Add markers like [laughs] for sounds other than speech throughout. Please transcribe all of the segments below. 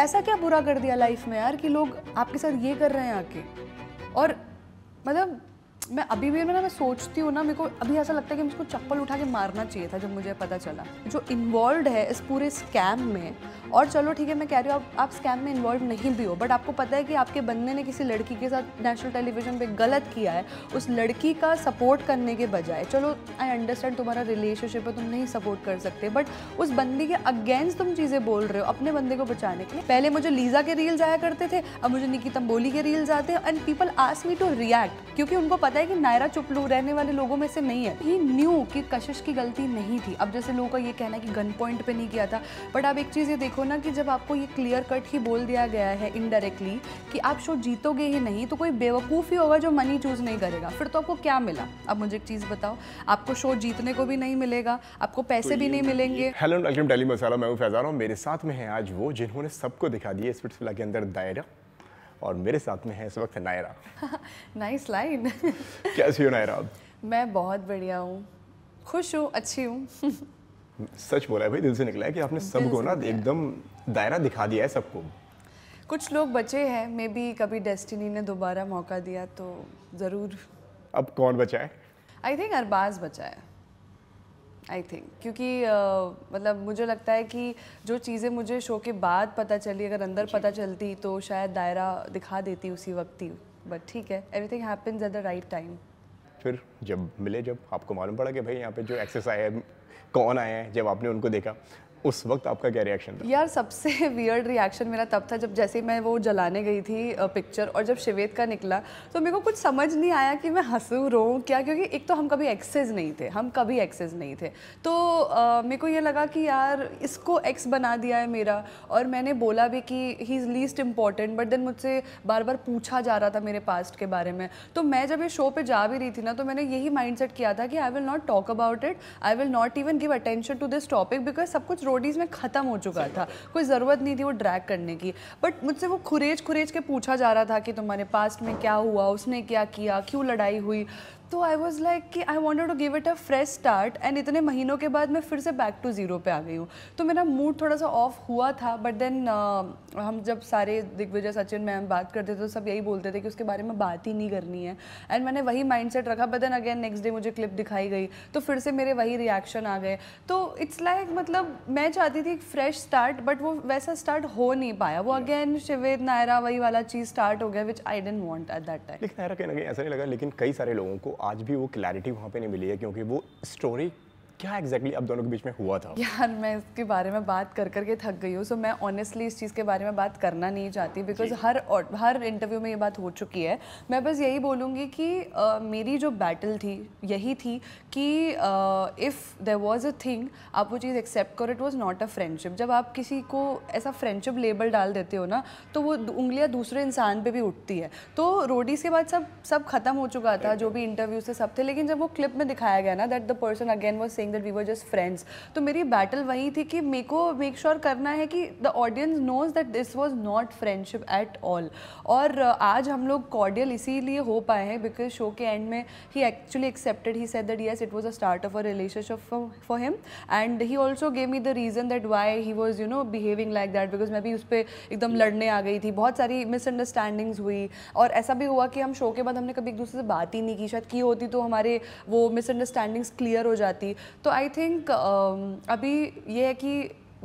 ऐसा क्या बुरा कर दिया लाइफ में यार कि लोग आपके साथ ये कर रहे हैं आके और मतलब मैं अभी भी ना मतलब मैं सोचती हूँ ना मेरे को अभी ऐसा लगता है कि मुझको चप्पल उठा के मारना चाहिए था जब मुझे पता चला जो इन्वॉल्व है इस पूरे स्कैम में और चलो ठीक है मैं कह रही हूँ आप, आप स्कैम में इन्वॉल्व नहीं भी हो बट आपको पता है कि आपके बंदे ने किसी लड़की के साथ नेशनल टेलीविजन पे गलत किया है उस लड़की का सपोर्ट करने के बजाय चलो आई अंडरस्टैंड तुम्हारा रिलेशनशिप है तुम नहीं सपोर्ट कर सकते बट उस बंदी के अगेंस्ट तुम चीज़ें बोल रहे हो अपने बंदे को बचाने के लिए पहले मुझे लीजा के रील्स आया करते थे अब मुझे निकी तम्बोली के रील्स आते हैं and people ask me to react क्योंकि उनको पता है कि नायरा चुपलू रहने वाले लोगों में से नहीं है ही न्यू कि कशिश की गलती नहीं थी अब जैसे लोगों का ये कहना है कि गन पॉइंट पे नहीं किया था बट आप एक चीज़ ये देखो ना कि जब आपको ये क्लियर कट ही बोल दिया गया है इनडायरेक्टली कि आप शो जीतोगे ही नहीं तो कोई बेवकूफ़ ही होगा जो मनी चूज़ नहीं करेगा फिर तो आपको क्या मिला अब मुझे एक चीज़ बताओ आपको शो जीतने को भी नहीं मिलेगा आपको पैसे तो भी नहीं मिलेंगे हेलो टेली मसाला मैं फैजान और मेरे साथ में है आज वो जिन्होंने सबको दिखा दिया इस फिल्म के अंदर दायरा और मेरे साथ में है इस वक्त नायरा नाइस [laughs] लाइन [laughs] कैसी हो नायरा मैं बहुत बढ़िया हूँ खुश हूँ अच्छी हूँ [laughs] सच बोला है भाई दिल से निकला है कि आपने सबको ना एकदम दायरा दिखा दिया है सबको कुछ लोग बचे हैं मे बी कभी डेस्टिनी ने दोबारा मौका दिया तो ज़रूर अब कौन बचा है आई थिंक अरबाज बचा है आई थिंक क्योंकि uh, मतलब मुझे लगता है कि जो चीज़ें मुझे शो के बाद पता चली अगर अंदर पता चलती तो शायद दायरा दिखा देती उसी वक्त ही बट ठीक है everything happens at the right time फिर जब मिले जब आपको मालूम पड़ा कि भाई यहाँ पे जो एक्सेस आए कौन आए हैं जब आपने उनको देखा उस वक्त आपका क्या रिएक्शन था यार सबसे वियर्ड [laughs] रिएक्शन मेरा तब था जब जैसे मैं वो जलाने गई थी पिक्चर और जब शिवेद का निकला तो मेरे को कुछ समझ नहीं आया कि मैं हंसू रो क्या क्योंकि एक तो हम कभी एक्सेस नहीं थे हम कभी एक्सेस नहीं थे तो मेरे को ये लगा कि यार इसको एक्स बना दिया है मेरा और मैंने बोला भी कि he is least important but then मुझसे बार बार पूछा जा रहा था मेरे पास्ट के बारे में तो मैं जब ये शो पर जा भी रही थी ना तो मैंने यही माइंड किया था कि I will not talk about it I will not even give attention to this topic because सब कुछ स्टोरीज में ख़त्म हो चुका था कोई ज़रूरत नहीं थी वो ड्रैग करने की बट मुझसे वो खुरेज खुरेज के पूछा जा रहा था कि तुम्हारे पास्ट में क्या हुआ उसने क्या किया क्यों लड़ाई हुई तो आई वॉज लाइक कि I wanted to give it a fresh start and इतने महीनों के बाद मैं फिर से बैक टू ज़ीरो पे आ गई हूँ तो मेरा मूड थोड़ा सा ऑफ हुआ था बट देन uh, हम जब सारे दिग्विजय सचिन मैम बात करते थे तो सब यही बोलते थे कि उसके बारे में बात ही नहीं करनी है एंड मैंने वही माइंड सेट रखा but then again next day मुझे क्लिप दिखाई गई तो फिर से मेरे वही रिएक्शन आ गए तो इट्स लाइक like, मतलब मैं चाहती थी एक फ्रेश स्टार्ट बट वो वैसा स्टार्ट हो नहीं पाया वो अगेन शिवेद नायरा वही वाला चीज़ स्टार्ट हो गया which I didn't want at that time ऐसा नहीं लगा लेकिन कई सारे लोगों को आज भी वो क्लैरिटी वहाँ पे नहीं मिली है क्योंकि वो स्टोरी क्या एग्जैक्टली exactly अब दोनों के बीच में हुआ था यार मैं इसके बारे में बात कर करके थक गई हूँ सो मैं ऑनेस्टली इस चीज़ के बारे में बात करना नहीं चाहती बिकॉज हर हर इंटरव्यू में ये बात हो चुकी है मैं बस यही बोलूँगी कि आ, मेरी जो बैटल थी यही थी कि if there was a thing आप वो चीज़ एक्सेप्ट करो it was not a friendship जब आप किसी को ऐसा फ्रेंडशिप लेबल डाल देते हो ना तो वो उंगलियाँ दूसरे इंसान पर भी उठती है तो रोडीज़ के बाद सब सब खत्म हो चुका था जो भी इंटरव्यू से सब थे लेकिन जब वो क्लिप में दिखाया गया ना that the person again was saying thing that we were just friends तो मेरी बैटल वही थी कि मेरे को मेक श्योर करना है कि the audience knows that this was not friendship at all और uh, आज हम लोग कॉर्डियल इसीलिए हो पाए हैं बिकॉज शो के एंड में ही actually accepted he said that yes it was a start of a relationship for him and he also gave me the reason that why he was you know behaving like that because मैं भी उस पर एकदम लड़ने आ गई थी बहुत सारी मिसअंडरस्टैंडिंग्स हुई और ऐसा भी हुआ कि हम शो के बाद हमने कभी एक दूसरे से बात ही नहीं की शायद की होती तो हमारे वो मिसअंडरस्टैंडिंग्स क्लियर हो जाती तो आई थिंक um, अभी ये है कि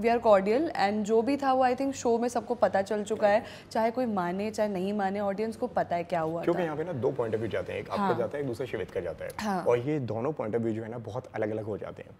वी आर कॉर्डियल एंड जो भी था वो आई थिंक शो में सबको पता चल चुका है चाहे कोई माने चाहे नहीं माने ऑडियंस को पता है क्या हुआ क्योंकि यहाँ पे ना दो पॉइंट ऑफ व्यू जाते हैं एक हाँ. आपका जाता है एक दूसरा शिवित का जाता है हाँ. और ये दोनों पॉइंट ऑफ व्यू जो है ना बहुत अलग अलग हो जाते हैं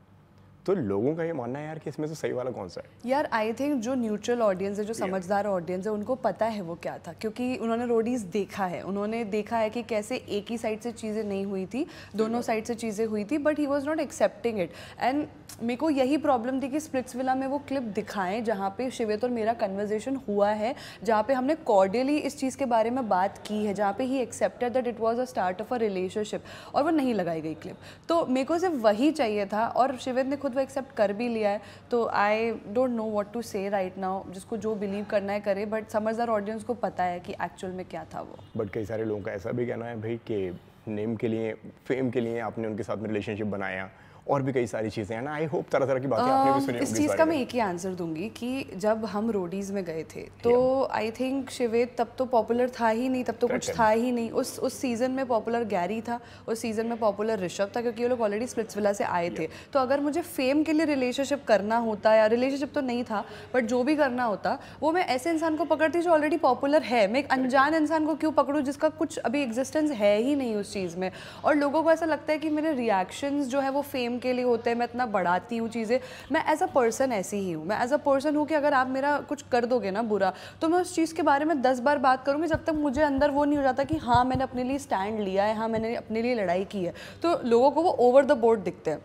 तो लोगों का ये मानना है यार कि इसमें से सही वाला कौन सा है यार आई थिंक जो न्यूट्रल ऑडियंस है जो समझदार ऑडियंस है उनको पता है वो क्या था क्योंकि उन्होंने रोडीज देखा है उन्होंने देखा है कि कैसे एक ही साइड से चीज़ें नहीं हुई थी दोनों साइड से चीज़ें हुई थी but he was not accepting it and मेरे को यही प्रॉब्लम थी कि स्प्लिट्स विला में वो क्लिप दिखाएं जहाँ पे शिवेत और मेरा कन्वर्जेशन हुआ है जहाँ पे हमने कॉर्डियली इस चीज़ के बारे में बात की है जहाँ पे he accepted that it was a start of a relationship और वो नहीं लगाई गई क्लिप तो मेरे को सिर्फ वही चाहिए था और शिवेत ने खुद वो एक्सेप्ट कर भी लिया है तो I don't know what to say right now जिसको जो बिलीव करना है करे बट समझदार ऑडियंस को पता है कि एक्चुअल में क्या था वो बट कई सारे लोगों का ऐसा भी कहना है भाई कि नेम के लिए फेम के लिए आपने उनके साथ में रिलेशनशिप बनाया और भी कई सारी चीज़ें हैं ना आई होप तरह तरह की बातें आपने भी इस चीज़ का मैं एक ही आंसर दूंगी कि जब हम रोडीज़ में गए थे तो आई थिंक शिवेद तब तो पॉपुलर था ही नहीं तब तो कुछ था ही नहीं उस उस सीज़न में पॉपुलर गैरी था उस सीज़न में पॉपुलर ऋषभ था क्योंकि वो लोग ऑलरेडी स्प्लिट्सविला से आए थे तो अगर मुझे फेम के लिए रिलेशनशिप करना होता या रिलेशनशिप तो नहीं था बट जो भी करना होता वो मैं ऐसे इंसान को पकड़ती जो ऑलरेडी पॉपुलर है मैं एक अनजान इंसान को क्यों पकड़ू जिसका कुछ अभी एग्जिस्टेंस है ही नहीं उस चीज़ में और लोगों को ऐसा लगता है कि मेरे रिएक्शंस जो है वो फेम फेम के लिए होते हैं मैं इतना बढ़ाती हूँ चीज़ें मैं एज अ पर्सन ऐसी ही हूँ मैं एज अ पर्सन हूँ कि अगर आप मेरा कुछ कर दोगे ना बुरा तो मैं उस चीज़ के बारे में दस बार बात करूँगी जब तक मुझे अंदर वो नहीं हो जाता कि हाँ मैंने अपने लिए स्टैंड लिया है हाँ मैंने अपने लिए लड़ाई की है तो लोगों को वो ओवर द बोर्ड दिखते हैं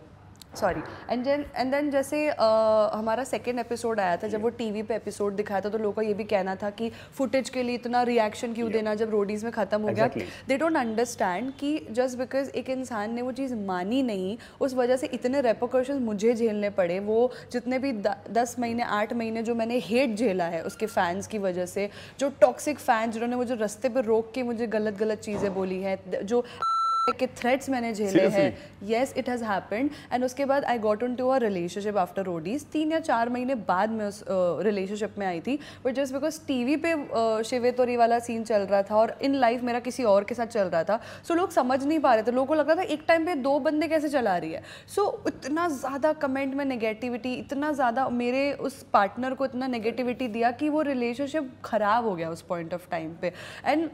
sorry and then and then जैसे uh, हमारा सेकेंड एपिसोड आया था जब वो टीवी पे एपिसोड दिखाया था तो लोगों का ये भी कहना था कि फुटेज के लिए इतना रिएक्शन क्यों देना जब रोडीज़ में ख़त्म हो exactly. गया दे डोंट अंडरस्टैंड कि जस्ट बिकॉज एक इंसान ने वो चीज़ मानी नहीं उस वजह से इतने रेपोकॉशन मुझे झेलने पड़े वो जितने भी द, दस महीने आठ महीने जो मैंने हेट झेला है उसके फैंस की वजह से जो टॉक्सिक फैंस जिन्होंने मुझे रस्ते पर रोक के मुझे गलत गलत चीज़ें बोली हैं जो के थ्रेट्स मैंने झेले हैं yes it has happened and उसके बाद I got on to a relationship after Roadies तीन या चार महीने बाद में उस रिलेशनशिप uh, में आई थी बट जस्ट बिकॉज टीवी पे uh, शिवे तोरी वाला सीन चल रहा था और इन लाइफ मेरा किसी और के साथ चल रहा था सो so, लोग समझ नहीं पा रहे थे लोगों को लग रहा था एक टाइम पे दो बंदे कैसे चला रही है सो so, इतना ज़्यादा कमेंट में नेगेटिविटी इतना ज़्यादा मेरे उस पार्टनर को इतना नेगेटिविटी दिया कि वो रिलेशनशिप ख़राब हो गया उस पॉइंट ऑफ टाइम पे एंड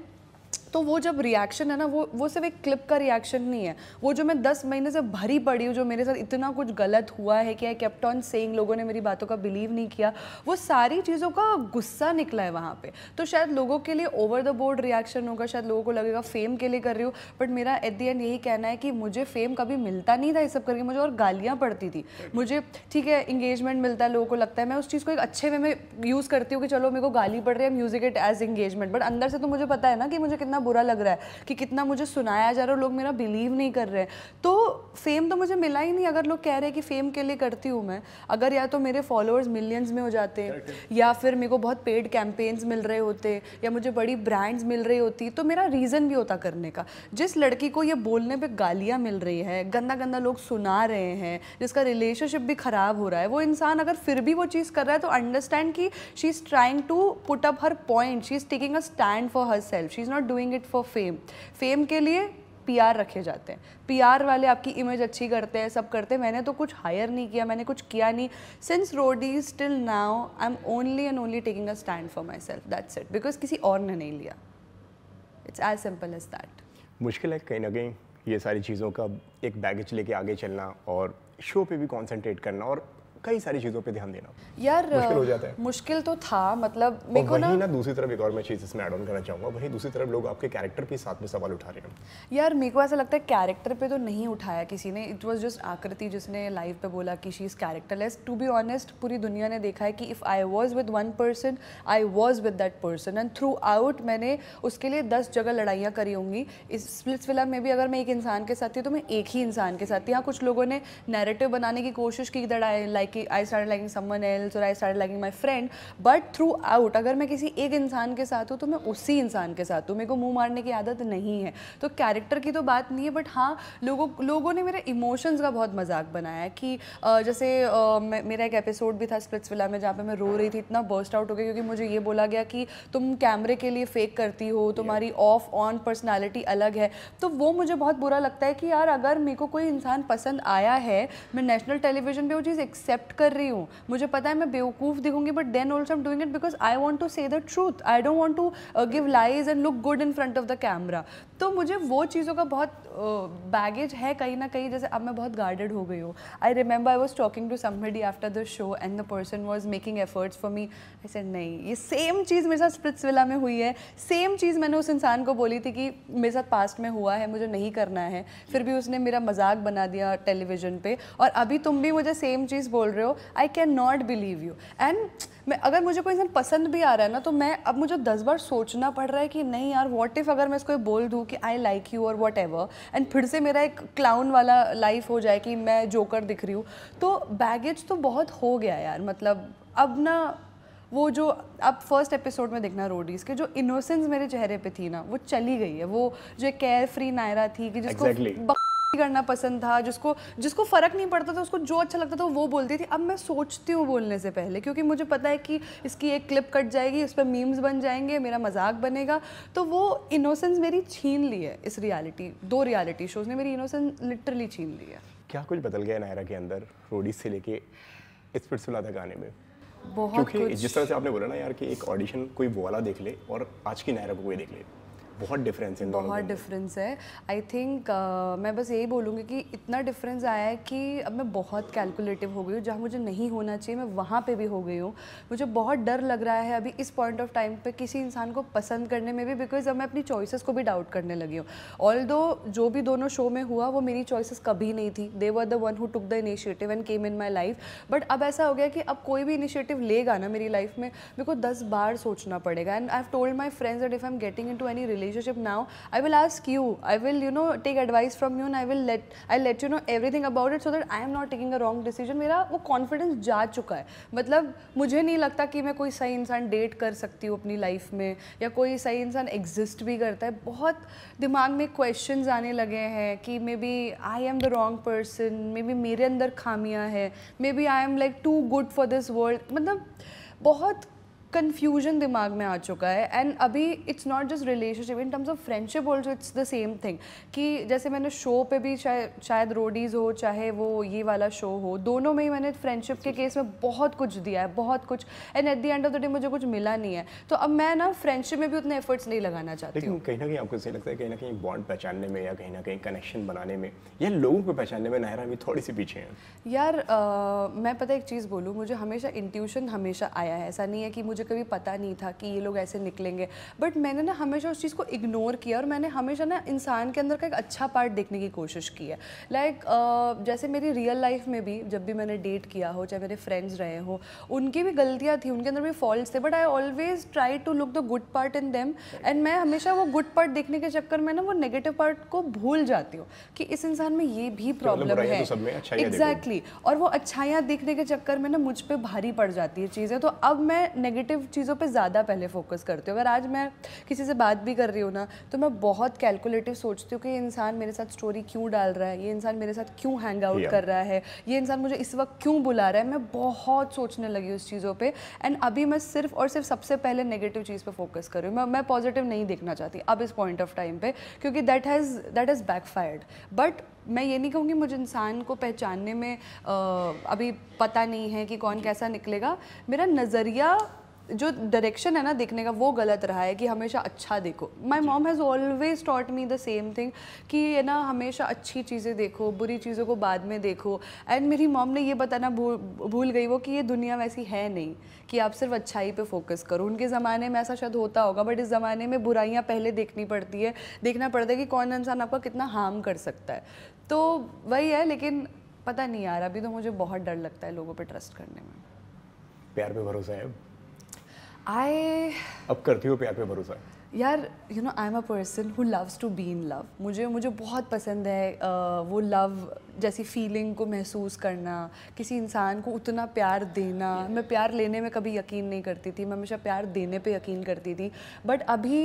तो वो जब रिएक्शन है ना वो वो सिर्फ एक क्लिप का रिएक्शन नहीं है वो जो मैं दस महीने से भरी पड़ी हूँ जो मेरे साथ इतना कुछ गलत हुआ है कि आई केप्ट ऑन सेइंग लोगों ने मेरी बातों का बिलीव नहीं किया वो सारी चीज़ों का गुस्सा निकला है वहाँ पे तो शायद लोगों के लिए ओवर द बोर्ड रिएक्शन होगा शायद लोगों को लगेगा फेम के लिए कर रही हूँ बट मेरा एट दी एंड यही कहना है कि मुझे फेम कभी मिलता नहीं था ये सब करके मुझे और गालियाँ पड़ती थी मुझे ठीक है इंगेजमेंट मिलता है लोगों को लगता है मैं उस चीज़ को एक अच्छे वे में यूज़ करती हूँ कि चलो मेरे को गाली पड़ रही है music it as engagement but अंदर से तो मुझे पता है ना कि मुझे कितना कितना बुरा लग रहा है कि कितना मुझे सुनाया जा रहा है लोग मेरा बिलीव नहीं कर रहे तो फेम तो मुझे मिला ही नहीं अगर लोग कह रहे हैं कि फेम के लिए करती हूँ मैं अगर या तो मेरे फॉलोअर्स मिलियंस में हो जाते या फिर मेरे को बहुत पेड कैंपेन्स मिल रहे होते या मुझे बड़ी ब्रांड्स मिल रही होती तो मेरा रीज़न भी होता करने का जिस लड़की को ये बोलने पर गालियाँ मिल रही है गंदा गंदा लोग सुना रहे हैं जिसका रिलेशनशिप भी ख़राब हो रहा है वो इंसान अगर फिर भी वो चीज़ कर रहा है तो अंडरस्टैंड कि she is trying to put up her point she is taking a stand for herself she is not doing doing it for fame fame के लिए पीआर रखे जाते हैं पीआर वाले आपकी इमेज अच्छी करते हैं सब करते हैं मैंने तो कुछ हायर नहीं किया मैंने कुछ किया नहीं since Roadies till now I am only and only taking a stand for myself that's it because किसी और ने नहीं लिया it's as simple as that मुश्किल है कहीं ना कहीं ये सारी चीज़ों का एक बैगेज लेके आगे चलना और शो पे भी कॉन्सेंट्रेट करना और कई सारी चीज़ों पे ध्यान देना यार मुश्किल हो जाता है मुश्किल तो था मतलब मेरे को ना, ना दूसरी तरफ एक और मैं चीज़ इसमें ऐड ऑन करना चाहूंगा वही दूसरी तरफ लोग आपके कैरेक्टर पे साथ में सवाल उठा रहे हैं यार मेरे को ऐसा लगता है कैरेक्टर पे तो नहीं उठाया किसी ने इट वाज जस्ट आकृति जिसने लाइव पे बोला कि she is characterless to be honest पूरी दुनिया ने देखा है कि if I was with one person I was with that person and throughout मैंने उसके लिए दस जगह लड़ाइयाँ करी होंगी इस स्प्लिट्स विला में भी अगर मैं एक इंसान के साथ थी तो मैं एक ही इंसान के साथ थी हाँ कुछ लोगों ने नैरेटिव बनाने की कोशिश की that I like like I start liking someone else और I start liking my friend but throughout अगर मैं किसी एक इंसान के साथ हूँ तो मैं उसी इंसान के साथ हूँ मेरे को मुँह मारने की आदत नहीं है तो कैरेक्टर की तो बात नहीं है बट हाँ लोगों लोगों ने मेरे इमोशंस का बहुत मजाक बनाया कि जैसे मेरा एक एपिसोड भी था स्प्लिट्स विला में जहाँ पर मैं रो रही थी इतना बर्स्ट आउट हो गया क्योंकि मुझे ये बोला गया कि तुम कैमरे के लिए फेक करती हो तुम्हारी ऑफ ऑन पर्सनैलिटी अलग है तो वो मुझे बहुत बुरा लगता है कि यार अगर मेरे को कोई इंसान पसंद आया है मैं नेशनल टेलीविजन पर वो चीज़ एक्सेप्ट एक्सेप्ट कर रही हूँ मुझे पता है मैं बेवकूफ़ दिखूंगी but then also am doing it because I want to say the truth I don't want to give lies and look good in front of the camera तो मुझे वो चीज़ों का बहुत बैगेज uh, है कहीं ना कहीं जैसे अब मैं बहुत गार्डेड हो गई हूँ I remember I was talking to Sammy after the show and the person was making efforts for me I said नहीं ये सेम चीज़ मेरे साथ स्प्रिट्सविला में हुई है सेम चीज़ मैंने उस इंसान को बोली थी कि मेरे साथ पास्ट में हुआ है मुझे नहीं करना है फिर भी उसने मेरा मजाक बना दिया टेलीविज़न पे और अभी तुम भी मुझे सेम चीज़ बोल बोल रहे हो I can not believe you एंड मैं अगर मुझे कोई इंसान पसंद भी आ रहा है ना तो मैं अब मुझे दस बार सोचना पड़ रहा है कि नहीं यार वॉट इफ़ अगर मैं इसको बोल दूँ कि आई लाइक यू और वॉट एवर एंड फिर से मेरा एक क्लाउन वाला लाइफ हो जाए कि मैं जोकर दिख रही हूँ तो बैगेज तो बहुत हो गया यार मतलब अब ना वो जो अब फर्स्ट एपिसोड में देखना रोडीज़ के जो इनोसेंस मेरे चेहरे पे थी ना वो चली गई है वो जो केयर फ्री नायरा थी कि जिसको exactly. करना पसंद था जिसको जिसको फ़र्क नहीं पड़ता था उसको जो अच्छा लगता था वो बोलती थी अब मैं सोचती हूँ बोलने से पहले क्योंकि मुझे पता है कि इसकी एक क्लिप कट जाएगी उस पर मीम्स बन जाएंगे मेरा मजाक बनेगा तो वो इनोसेंस मेरी छीन ली है इस रियलिटी दो रियलिटी शोज़ ने मेरी इनोसेंस लिटरली छीन ली है क्या कुछ बदल गया नायरा के अंदर रोडी से लेके इस फिर सुना था गाने में बहुत क्योंकि जिस तरह से आपने बोला ना यार कि एक ऑडिशन कोई वो वाला देख ले और आज की नायरा को कोई देख ले बहुत डिफरेंस है बहुत डिफरेंस है आई थिंक uh, मैं बस यही बोलूँगी कि इतना डिफरेंस आया है कि अब मैं बहुत कैलकुलेटिव हो गई हूँ जहाँ मुझे नहीं होना चाहिए मैं वहाँ पे भी हो गई हूँ मुझे बहुत डर लग रहा है अभी इस पॉइंट ऑफ टाइम पे किसी इंसान को पसंद करने में भी बिकॉज अब मैं अपनी चॉइसेस को भी डाउट करने लगी हूँ ऑल जो भी दोनों शो में हुआ वो मेरी चॉइसेस कभी नहीं थी they were the one who took the initiative and came in my life but अब ऐसा हो गया कि अब कोई भी इनिशिएटिव लेगा ना मेरी लाइफ में मेरे को दस बार सोचना पड़ेगा and I have told my friends and if I am getting into any relation relationship now i will ask you i will you know take advice from you and i will let i'll let you know everything about it so that i am not taking a wrong decision मेरा वो confidence जा चुका है मतलब मुझे नहीं लगता कि मैं कोई सही इंसान डेट कर सकती हूँ अपनी लाइफ में या कोई सही इंसान एग्जिस्ट भी करता है बहुत दिमाग में क्वेश्चंस आने लगे हैं कि maybe I am the wrong person maybe मेरे अंदर खामियां हैं maybe I am like too good for this world मतलब बहुत कन्फ्यूजन दिमाग में आ चुका है एंड अभी it's not just relationship in terms of friendship also it's the same thing कि जैसे मैंने शो पे भी चाहे शायद रोडीज़ हो चाहे वो ये वाला शो हो दोनों में ही मैंने फ्रेंडशिप के केस में बहुत कुछ दिया है बहुत कुछ and at the end of the day मुझे कुछ मिला नहीं है तो अब मैं ना फ्रेंडशिप में भी उतने एफर्ट्स नहीं लगाना चाहती लेकिन कहीं ना कहीं आपको ऐसे लगता है कहीं ना कहीं बॉन्ड पहचानने में या कहीं ना कहीं कनेक्शन बनाने में या लोगों को पहचानने में नहरा भी थोड़ी सी पीछे हैं यार मैं पता एक चीज़ बोलूँ मुझे हमेशा इंट्यूशन हमेशा आया है ऐसा नहीं है कि मुझे मुझे कभी पता नहीं था कि ये लोग ऐसे निकलेंगे बट मैंने ना हमेशा उस चीज़ को इग्नोर किया और मैंने हमेशा ना इंसान के अंदर का एक अच्छा पार्ट देखने की कोशिश की है लाइक like, uh, जैसे मेरी रियल लाइफ में भी जब भी मैंने डेट किया हो चाहे मेरे फ्रेंड्स रहे हो उनकी भी गलतियाँ थी उनके अंदर भी फॉल्ट थे but I always try to look the good part in them and मैं हमेशा वो गुड पार्ट देखने के चक्कर में ना वो नेगेटिव पार्ट को भूल जाती हूँ कि इस इंसान में ये भी प्रॉब्लम तो है एग्जैक्टली और वो अच्छाइयाँ देखने के चक्कर में ना मुझ पर भारी पड़ जाती है चीज़ें तो अब मैं नेगेटिव नेगेटिव चीज़ों पे ज़्यादा पहले फोकस करते हो अगर आज मैं किसी से बात भी कर रही हूँ ना तो मैं बहुत कैलकुलेटिव सोचती हूँ कि ये इंसान मेरे साथ स्टोरी क्यों डाल रहा है ये इंसान मेरे साथ क्यों हैंग आउट कर रहा है ये इंसान मुझे इस वक्त क्यों बुला रहा है मैं बहुत सोचने लगी उस चीज़ों पर एंड अभी मैं सिर्फ और सिर्फ सबसे पहले नेगेटिव चीज़ पर फोकस कर रही हूँ मैं मैं पॉजिटिव नहीं देखना चाहती अब इस पॉइंट ऑफ टाइम पर क्योंकि that has that is backfired but मैं ये नहीं कहूँगी मुझे इंसान को पहचानने में आ, अभी पता नहीं है कि कौन कैसा निकलेगा मेरा नज़रिया जो डायरेक्शन है ना देखने का वो गलत रहा है कि हमेशा अच्छा देखो my mom has always taught me the same thing कि है ना हमेशा अच्छी चीज़ें देखो बुरी चीज़ों को बाद में देखो एंड मेरी मॉम ने ये बताना भूल भूल गई वो कि ये दुनिया वैसी है नहीं कि आप सिर्फ अच्छाई पे फोकस करो उनके ज़माने में ऐसा शायद होता होगा बट इस ज़माने में बुराइयाँ पहले देखनी पड़ती है देखना पड़ता है कि कौन इंसान आपका कितना हार्म कर सकता है तो वही है लेकिन पता नहीं यार अभी तो मुझे बहुत डर लगता है लोगों पर ट्रस्ट करने में प्यार पे भरोसा है I अब करती हो प्यार पे भरोसा यार you know I am a person who loves to be in love मुझे मुझे बहुत पसंद है वो लव जैसी फीलिंग को महसूस करना किसी इंसान को उतना प्यार देना yeah. मैं प्यार लेने में कभी यकीन नहीं करती थी मैं हमेशा प्यार देने पे यकीन करती थी बट अभी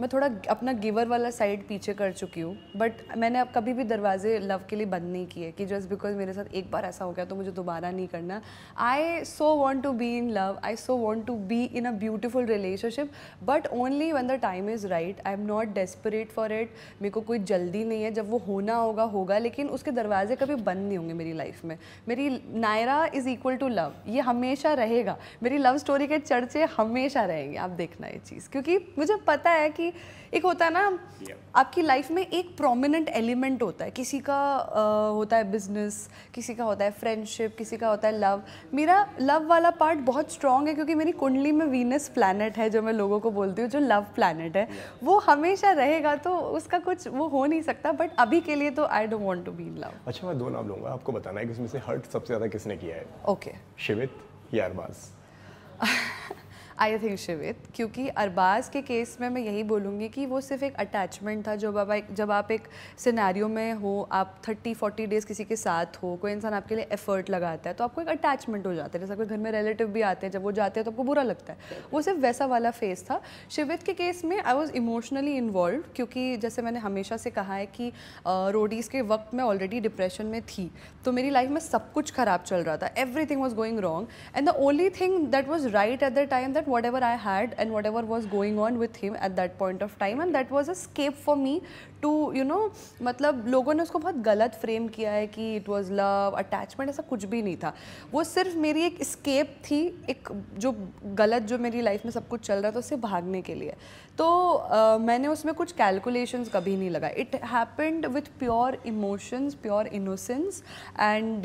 मैं थोड़ा अपना गिवर वाला साइड पीछे कर चुकी हूँ बट मैंने अब कभी भी दरवाजे लव के लिए बंद नहीं किए कि जस्ट बिकॉज मेरे साथ एक बार ऐसा हो गया तो मुझे दोबारा नहीं करना I so want to be in love I so want to be in a beautiful relationship but only one the time is right I am not desperate for it मेरे को कोई जल्दी नहीं है जब वो होना होगा होगा लेकिन उसके दरवाजे कभी बंद नहीं होंगे मेरी लाइफ में मेरी Naira is equal to love ये हमेशा रहेगा मेरी लव स्टोरी के चर्चे हमेशा रहेंगे आप देखना ये चीज़ क्योंकि मुझे पता है कि एक होता है ना yeah. आपकी लाइफ में एक प्रोमिनेंट एलिमेंट होता है किसी का आ, होता है बिजनेस किसी का होता है फ्रेंडशिप किसी का होता है लव मेरा लव वाला पार्ट बहुत स्ट्रांग है क्योंकि मेरी कुंडली में वीनस प्लानट है जो मैं लोगों को बोलती हूँ जो लव प्लानट है yeah. वो हमेशा रहेगा तो उसका कुछ वो हो नहीं सकता बट अभी के लिए तो I don't want to be in love अच्छा मैं दो नाम लूंगा आपको बताना है कि उसमें से हर्ट सबसे ज़्यादा किसने किया है ओके okay. शिवित यारबाज [laughs] आई थिंक शिवित क्योंकि अरबाज के केस में मैं यही बोलूँगी कि वो सिर्फ एक अटैचमेंट था जब आप जब आप एक सिनेरियो में हो आप थर्टी फोर्टी डेज़ किसी के साथ हो कोई इंसान आपके लिए एफर्ट लगाता है तो आपको एक अटैचमेंट हो जाता है जैसे कोई घर में रिलेटिव भी आते हैं जब वो जाते हैं तो आपको बुरा लगता है वो सिर्फ वैसा वाला फेस था शिवित के केस में आई वॉज़ इमोशनली इन्वॉल्व क्योंकि जैसे मैंने हमेशा से कहा है कि रोडीज़ के वक्त मैं ऑलरेडी डिप्रेशन में थी तो मेरी लाइफ में सब कुछ ख़राब चल रहा था everything was going wrong and the only thing that was right at the time that whatever I had and whatever was going on with him at that point of time, and that was a escape for me to you know मतलब लोगों ने उसको बहुत गलत frame किया है कि it was love attachment ऐसा कुछ भी नहीं था वो सिर्फ मेरी एक स्केप थी एक जो गलत जो मेरी लाइफ में सब कुछ चल रहा था उससे भागने के लिए तो uh, मैंने उसमें कुछ कैलकुलेशंस कभी नहीं लगा it happened with pure emotions pure innocence and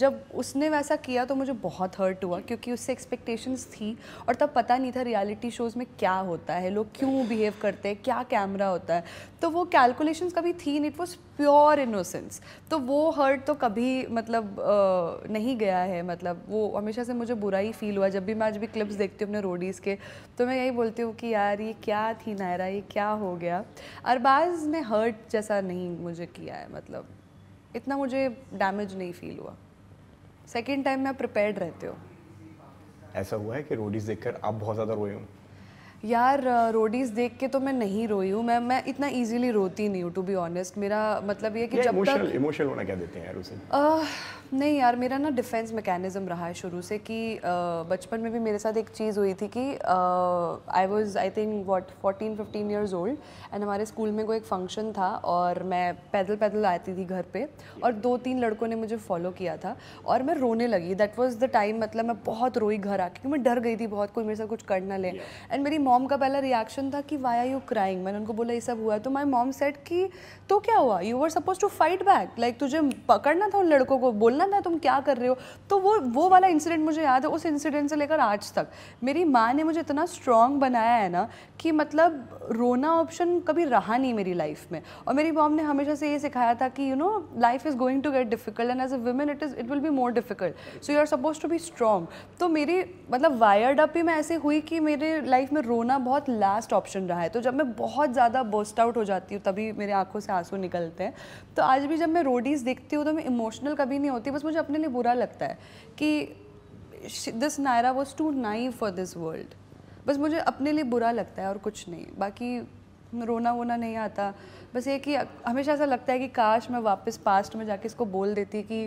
जब उसने वैसा किया तो मुझे बहुत हर्ट हुआ क्योंकि उससे एक्सपेक्टेशंस थी और तब पता नहीं था रियलिटी शोज़ में क्या होता है लोग क्यों बिहेव करते हैं क्या कैमरा होता है तो वो वो कैलकुलेशन कभी थी नहीं इट वॉज प्योर इनोसेंस तो वो हर्ट तो कभी मतलब आ, नहीं गया है मतलब वो हमेशा से मुझे बुरा ही फील हुआ जब भी मैं आज भी क्लिप्स देखती हूँ अपने रोडीज़ के तो मैं यही बोलती हूँ कि यार ये क्या थी नायरा ये क्या हो गया अरबाज ने हर्ट जैसा नहीं मुझे किया है मतलब इतना मुझे डैमेज नहीं फील हुआ सेकेंड टाइम में प्रिपेयर रहती रहते हो ऐसा हुआ है कि रोडीज़ देखकर आप बहुत ज़्यादा रोए हूँ यार रोडीज देख के तो मैं नहीं रोई हूँ मैं मैं इतना इजीली रोती नहीं हूँ टू बी ऑनेस्ट मेरा मतलब ये कि जब तक इमोशनल होना क्या देते हैं यार उसे नहीं यार मेरा ना डिफेंस मैकेनिज़्म रहा है शुरू से कि बचपन में भी मेरे साथ एक चीज़ हुई थी कि I was I think what 14 15 years old and हमारे स्कूल में कोई एक फंक्शन था और मैं पैदल पैदल आती थी घर पे और दो तीन लड़कों ने मुझे फॉलो किया था और मैं रोने लगी दैट वॉज द टाइम मतलब मैं बहुत रोई घर आके क्योंकि मैं डर गई थी बहुत कोई मेरे साथ कुछ कर ना ले एंड yeah. मेरी मॉम का पहला रिएक्शन था कि वाई आर यू क्राइंग मैंने उनको बोला ये सब हुआ तो माई मॉम सेट कि तो क्या हुआ you are suppose to fight back like तुझे पकड़ना था उन लड़कों को बोलना बोला ना तुम क्या कर रहे हो तो वो वो वाला इंसिडेंट मुझे याद है उस इंसिडेंट से लेकर आज तक मेरी माँ ने मुझे इतना स्ट्रांग बनाया है ना कि मतलब रोना ऑप्शन कभी रहा नहीं मेरी लाइफ में और मेरी मॉम ने हमेशा से ये सिखाया था कि you know life is going to get difficult and as a women it is it will be more difficult so you are suppose to be strong तो मेरी मतलब वायर्ड अप ही मैं ऐसे हुई कि मेरे लाइफ में रोना बहुत लास्ट ऑप्शन रहा है तो जब मैं बहुत ज़्यादा बर्स्ट आउट हो जाती हूँ तभी मेरे आंखों से आंसू निकलते हैं तो आज भी जब मैं रोडीज़ देखती हूँ तो मैं इमोशनल कभी नहीं होती बस मुझे अपने लिए बुरा लगता है कि this Naira was too naive for this world बस मुझे अपने लिए बुरा लगता है और कुछ नहीं बाकी रोना वोना नहीं आता बस ये कि हमेशा ऐसा लगता है कि काश मैं वापस पास्ट में जाके इसको बोल देती कि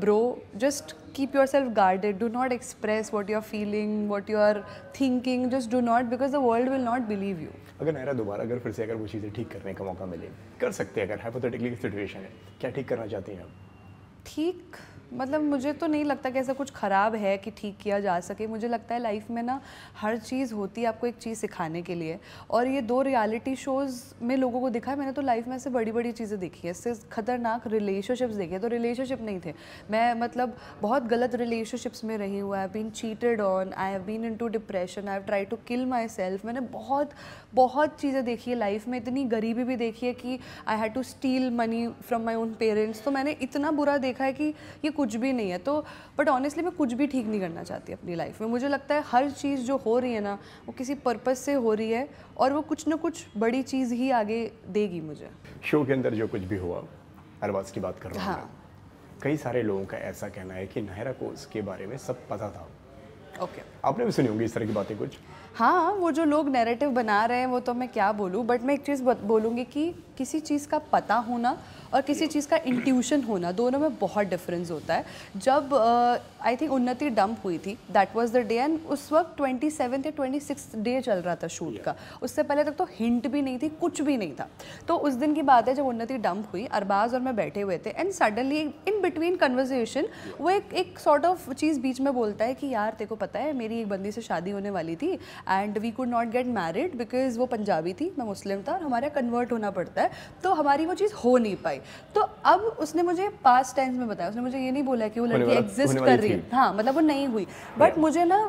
bro just keep yourself guarded do not express what you are feeling what you are thinking just do not because the world will not believe you अगर नायरा दोबारा अगर फिर से अगर वो चीज़ें ठीक करने का मौका मिले कर सकते हैं अगर हाइपोथेटिकली सिचुएशन है क्या ठीक करना चाहती हैं आप ठीक मतलब मुझे तो नहीं लगता कि ऐसा कुछ ख़राब है कि ठीक किया जा सके मुझे लगता है लाइफ में ना हर चीज़ होती है आपको एक चीज़ सिखाने के लिए और ये दो रियलिटी शोज़ में लोगों को दिखा है मैंने तो लाइफ में ऐसे बड़ी बड़ी चीज़ें देखी है इससे खतरनाक रिलेशनशिप्स देखे तो रिलेशनशिप नहीं थे मैं मतलब बहुत गलत रिलेशनशिप्स में रही हूँ I have been cheated on I have been into depression I have try to kill myself मैंने बहुत बहुत चीज़ें देखी है लाइफ में इतनी गरीबी भी देखी है कि I had to steal money from my own parents तो मैंने इतना बुरा देखा है कि ये कुछ कुछ भी नहीं है तो बट ऑनेस्टली मैं कुछ भी ठीक नहीं करना चाहती अपनी लाइफ में मुझे लगता है हर चीज़ जो हो रही है ना वो किसी पर्पज़ से हो रही है और वो कुछ ना कुछ बड़ी चीज़ ही आगे देगी मुझे शो के अंदर जो कुछ भी हुआ अरबाज की बात कर रहा हूँ हाँ कई सारे लोगों का ऐसा कहना है कि नहरा को उसके बारे में सब पता था ओके okay. आपने भी सुनी होंगी इस तरह की बातें कुछ हाँ वो जो लोग नैरेटिव बना रहे हैं वो तो मैं क्या बोलूँ बट मैं एक चीज़ बोलूँगी कि किसी चीज़ का पता होना और किसी चीज़ का इंट्यूशन होना दोनों में बहुत डिफरेंस होता है जब I uh, think Unnati dump हुई थी that was the day and उस वक्त ट्वेंटी या ट्वेंटी सिक्स डे चल रहा था शूट का उससे पहले तक तो हिंट भी नहीं थी कुछ भी नहीं था तो उस दिन की बात है जब उन्नति डंप हुई अरबाज और मैं बैठे हुए थे and suddenly in between conversation वो एक एक सॉर्ट ऑफ चीज़ बीच में बोलता है कि यार तेको पता है मेरी एक बंदी से शादी होने वाली थी and we could not get married because वो पंजाबी थी मैं मुस्लिम था और हमारा कन्वर्ट होना पड़ता है तो हमारी वो चीज़ हो नहीं पाई तो अब उसने मुझे पास्ट टेंस में बताया उसने मुझे ये नहीं बोला कि वो लड़की एग्जिस्ट कर रही है हाँ मतलब वो नहीं हुई बट मुझे ना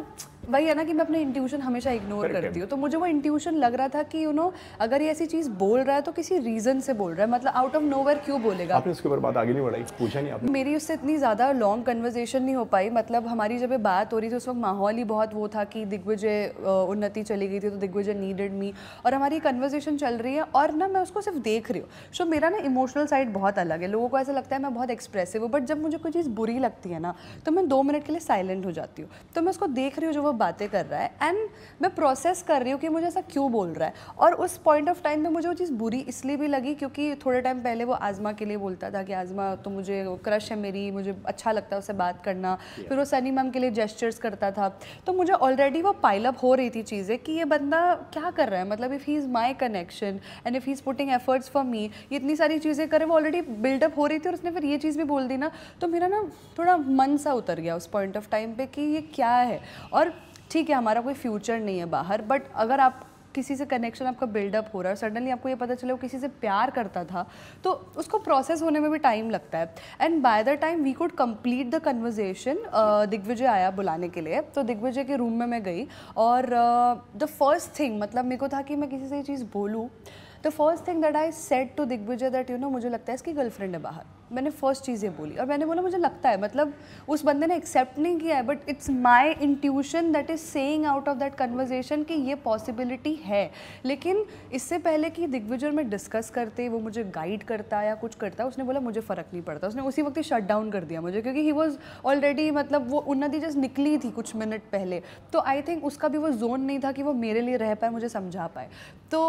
वही है ना कि मैं अपने इंट्यूशन हमेशा इग्नोर करती हूँ तो मुझे वो इंट्यूशन लग रहा था कि यू नो अगर ये ऐसी चीज़ बोल रहा है तो किसी रीज़न से बोल रहा है मतलब आउट ऑफ नो क्यों बोलेगा आपने उसके ऊपर बात आगे नहीं बढ़ाई पूछा नहीं आपने मेरी उससे इतनी ज़्यादा लॉन्ग कन्वर्जेशन नहीं हो पाई मतलब हमारी जब बात हो रही थी उस वक्त माहौल ही बहुत वो था कि दिग्विजय उन्नति चली गई थी तो दिग्विजय नीडेड मी और हमारी कन्वर्जेशन चल रही है और ना मैं उसको सिर्फ देख रही हूँ सो मेरा ना इमोशनल साइड बहुत अलग है लोगों को ऐसा लगता है मैं बहुत एक्सप्रेसिव हूँ बट जब मुझे कोई चीज़ बुरी लगती है ना तो मैं दो मिनट के लिए साइलेंट हो जाती हूँ तो मैं उसको देख रही हूँ जो वो बातें कर रहा है एंड मैं प्रोसेस कर रही हूँ कि मुझे ऐसा क्यों बोल रहा है और उस पॉइंट ऑफ टाइम में मुझे वो चीज़ बुरी इसलिए भी लगी क्योंकि थोड़े टाइम पहले वो आज़मा के लिए बोलता था कि आज़मा तो मुझे क्रश है मेरी मुझे अच्छा लगता है उससे बात करना फिर वो सनी मैम के लिए जेस्चर्स करता था तो मुझे ऑलरेडी वो पाइलअप हो रही थी चीज़ें कि ये बंदा क्या कर रहा है मतलब if he is my connection and if he is putting efforts for me ये इतनी सारी चीज़ें करें वो ऑलरेडी बिल्डअप हो रही थी और उसने फिर ये चीज़ भी बोल दी ना तो मेरा ना थोड़ा मन सा उतर गया उस पॉइंट ऑफ टाइम पे कि ये क्या है और ठीक है हमारा कोई फ्यूचर नहीं है बाहर बट अगर आप किसी से कनेक्शन आपका बिल्डअप हो रहा है सडनली आपको ये पता चले वो किसी से प्यार करता था तो उसको प्रोसेस होने में भी टाइम लगता है and by the time we could complete the conversation Digvijay आया बुलाने के लिए तो दिग्विजय के रूम में मैं गई और द फर्स्ट थिंग मतलब मेरे को था कि मैं किसी से ये चीज़ बोलूँ the first thing that I said to Digvijay that you know मुझे लगता है इसकी गर्लफ्रेंड है बाहर मैंने फर्स्ट चीज़ ये बोली और मैंने बोला मुझे लगता है मतलब उस बंदे ने एक्सेप्ट नहीं किया है but it's my intuition that is saying out of that conversation कि ये पॉसिबिलिटी है लेकिन इससे पहले कि दिग्विजय में डिस्कस करते वो मुझे गाइड करता या कुछ करता उसने बोला मुझे फ़र्क नहीं पड़ता उसने उसी वक्त ही शट डाउन कर दिया मुझे क्योंकि ही वॉज ऑलरेडी मतलब वो उन्नति जस्ट निकली थी कुछ मिनट पहले तो आई थिंक उसका भी वो जोन नहीं था कि वो मेरे लिए रह पाए मुझे समझा पाए तो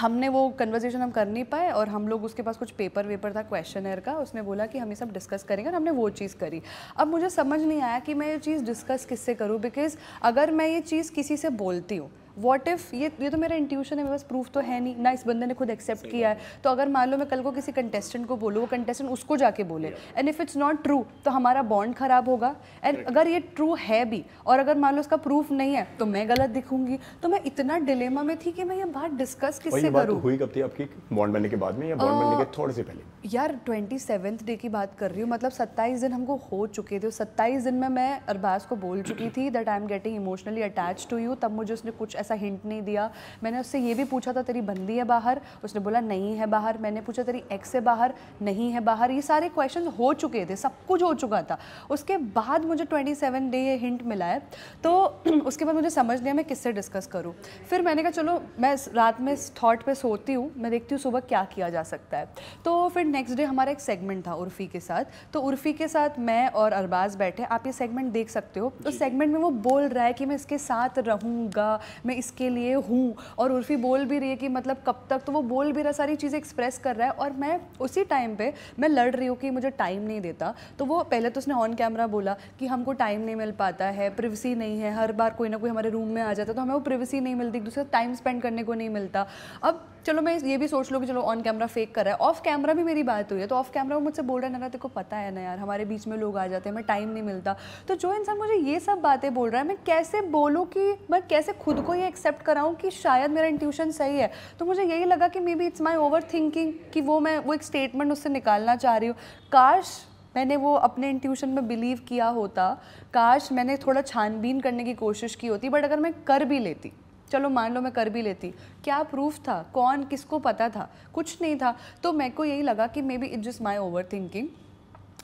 हमने वो कन्वर्जेशन हम कर नहीं पाए और हम लोग उसके पास कुछ पेपर वेपर था क्वेश्चनर का उसने बोला कि हम ये सब डिस्कस करेंगे और हमने वो चीज़ करी अब मुझे समझ नहीं आया कि मैं ये चीज़ डिस्कस किससे करूँ बिकॉज़ अगर मैं ये चीज़ किसी से बोलती हूँ वॉट इफ़ ये ये तो मेरा इंट्यूशन है मेरे पास प्रूफ तो है नहीं ना इस बंदे ने खुद एक्सेप्ट किया है तो अगर मान लो मैं कल को किसी कंटेस्टेंट को बोलूँ वो कंटेस्टेंट उसको जाके बोले and if it's not true तो हमारा बॉन्ड ख़राब होगा एंड अगर ये ट्रू है भी और अगर मान लो उसका प्रूफ नहीं है तो मैं गलत दिखूंगी तो मैं इतना डिलेमा में थी कि मैं ये बात डिस्कस किससे तो करूँ हुई कब थी आपकी बॉन्ड बनने के बाद में या बॉन्ड बनने के थोड़े से पहले यार ट्वेंटी डे की बात कर रही हूँ मतलब सत्ताईस दिन हमको हो चुके थे सत्ताईस दिन में मैं अरबाज को बोल चुकी थी that I am getting emotionally attach to you तब मुझे उसने कुछ ऐसा हिंट नहीं दिया मैंने उससे ये भी पूछा था तेरी बंदी है बाहर उसने बोला नहीं है बाहर मैंने पूछा तेरी एक्स से बाहर नहीं है बाहर ये सारे क्वेश्चन हो चुके थे सब कुछ हो चुका था उसके बाद मुझे ट्वेंटी सेवन डे ये हिंट मिला है तो [clears throat] उसके बाद मुझे समझ लिया मैं किससे डिस्कस करूँ फिर मैंने कहा चलो मैं रात में इस थाट पर सोती हूँ मैं देखती हूँ सुबह क्या किया जा सकता है तो फिर नेक्स्ट डे हमारा एक सेगमेंट था उर्फी के साथ तो उर्फी के साथ मैं और अरबाज बैठे आप ये सेगमेंट देख सकते हो उस सेगमेंट में वो बोल रहा है कि मैं इसके साथ रहूँगा मैं मैं इसके लिए हूँ और उर्फी बोल भी रही है कि मतलब कब तक तो वो बोल भी रहा सारी चीज़ें एक्सप्रेस कर रहा है और मैं उसी टाइम पे मैं लड़ रही हूँ कि मुझे टाइम नहीं देता तो वो पहले तो उसने ऑन कैमरा बोला कि हमको टाइम नहीं मिल पाता है प्रिवेसी नहीं है हर बार कोई ना कोई हमारे रूम में आ जाता तो हमें वो प्रिवेसी नहीं मिलती दूसरा दूसरे टाइम स्पेंड करने को नहीं मिलता अब चलो मैं ये भी सोच लूँ कि चलो ऑन कैमरा फेक कर रहा है ऑफ कैमरा भी मेरी बात हुई है तो ऑफ कैमरा वो मुझसे बोल रहा है ना तेको पता है ना यार हमारे बीच में लोग आ जाते हैं हमें टाइम नहीं मिलता तो जो इंसान मुझे ये सब बातें बोल रहा है मैं कैसे बोलूँ कि मैं कैसे खुद को ये एक्सेप्ट कराऊँ कि शायद मेरा इंट्यूशन सही है तो मुझे यही लगा कि maybe it's my overthinking कि वो मैं वो एक स्टेटमेंट उससे निकालना चाह रही हूँ काश मैंने वो अपने इंट्यूशन में बिलीव किया होता काश मैंने थोड़ा छानबीन करने की कोशिश की होती बट अगर मैं कर भी लेती चलो मान लो मैं कर भी लेती क्या प्रूफ था कौन किसको पता था कुछ नहीं था तो मेरे को यही लगा कि maybe it just my overthinking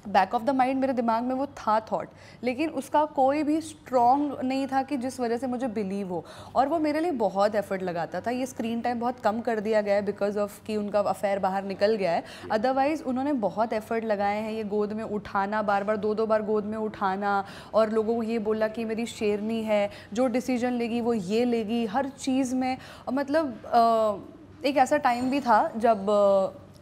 back of the mind मेरे दिमाग में वो था थॉट लेकिन उसका कोई भी स्ट्रॉन्ग नहीं था कि जिस वजह से मुझे बिलीव हो और वो मेरे लिए बहुत एफर्ट लगाता था ये स्क्रीन टाइम बहुत कम कर दिया गया है बिकॉज ऑफ कि उनका अफेयर बाहर निकल गया है अदरवाइज़ उन्होंने बहुत एफर्ट लगाए हैं ये गोद में उठाना बार बार दो दो बार गोद में उठाना और लोगों को ये बोला कि मेरी शेरनी है जो डिसीजन लेगी वो ये लेगी हर चीज़ में मतलब एक ऐसा टाइम भी था जब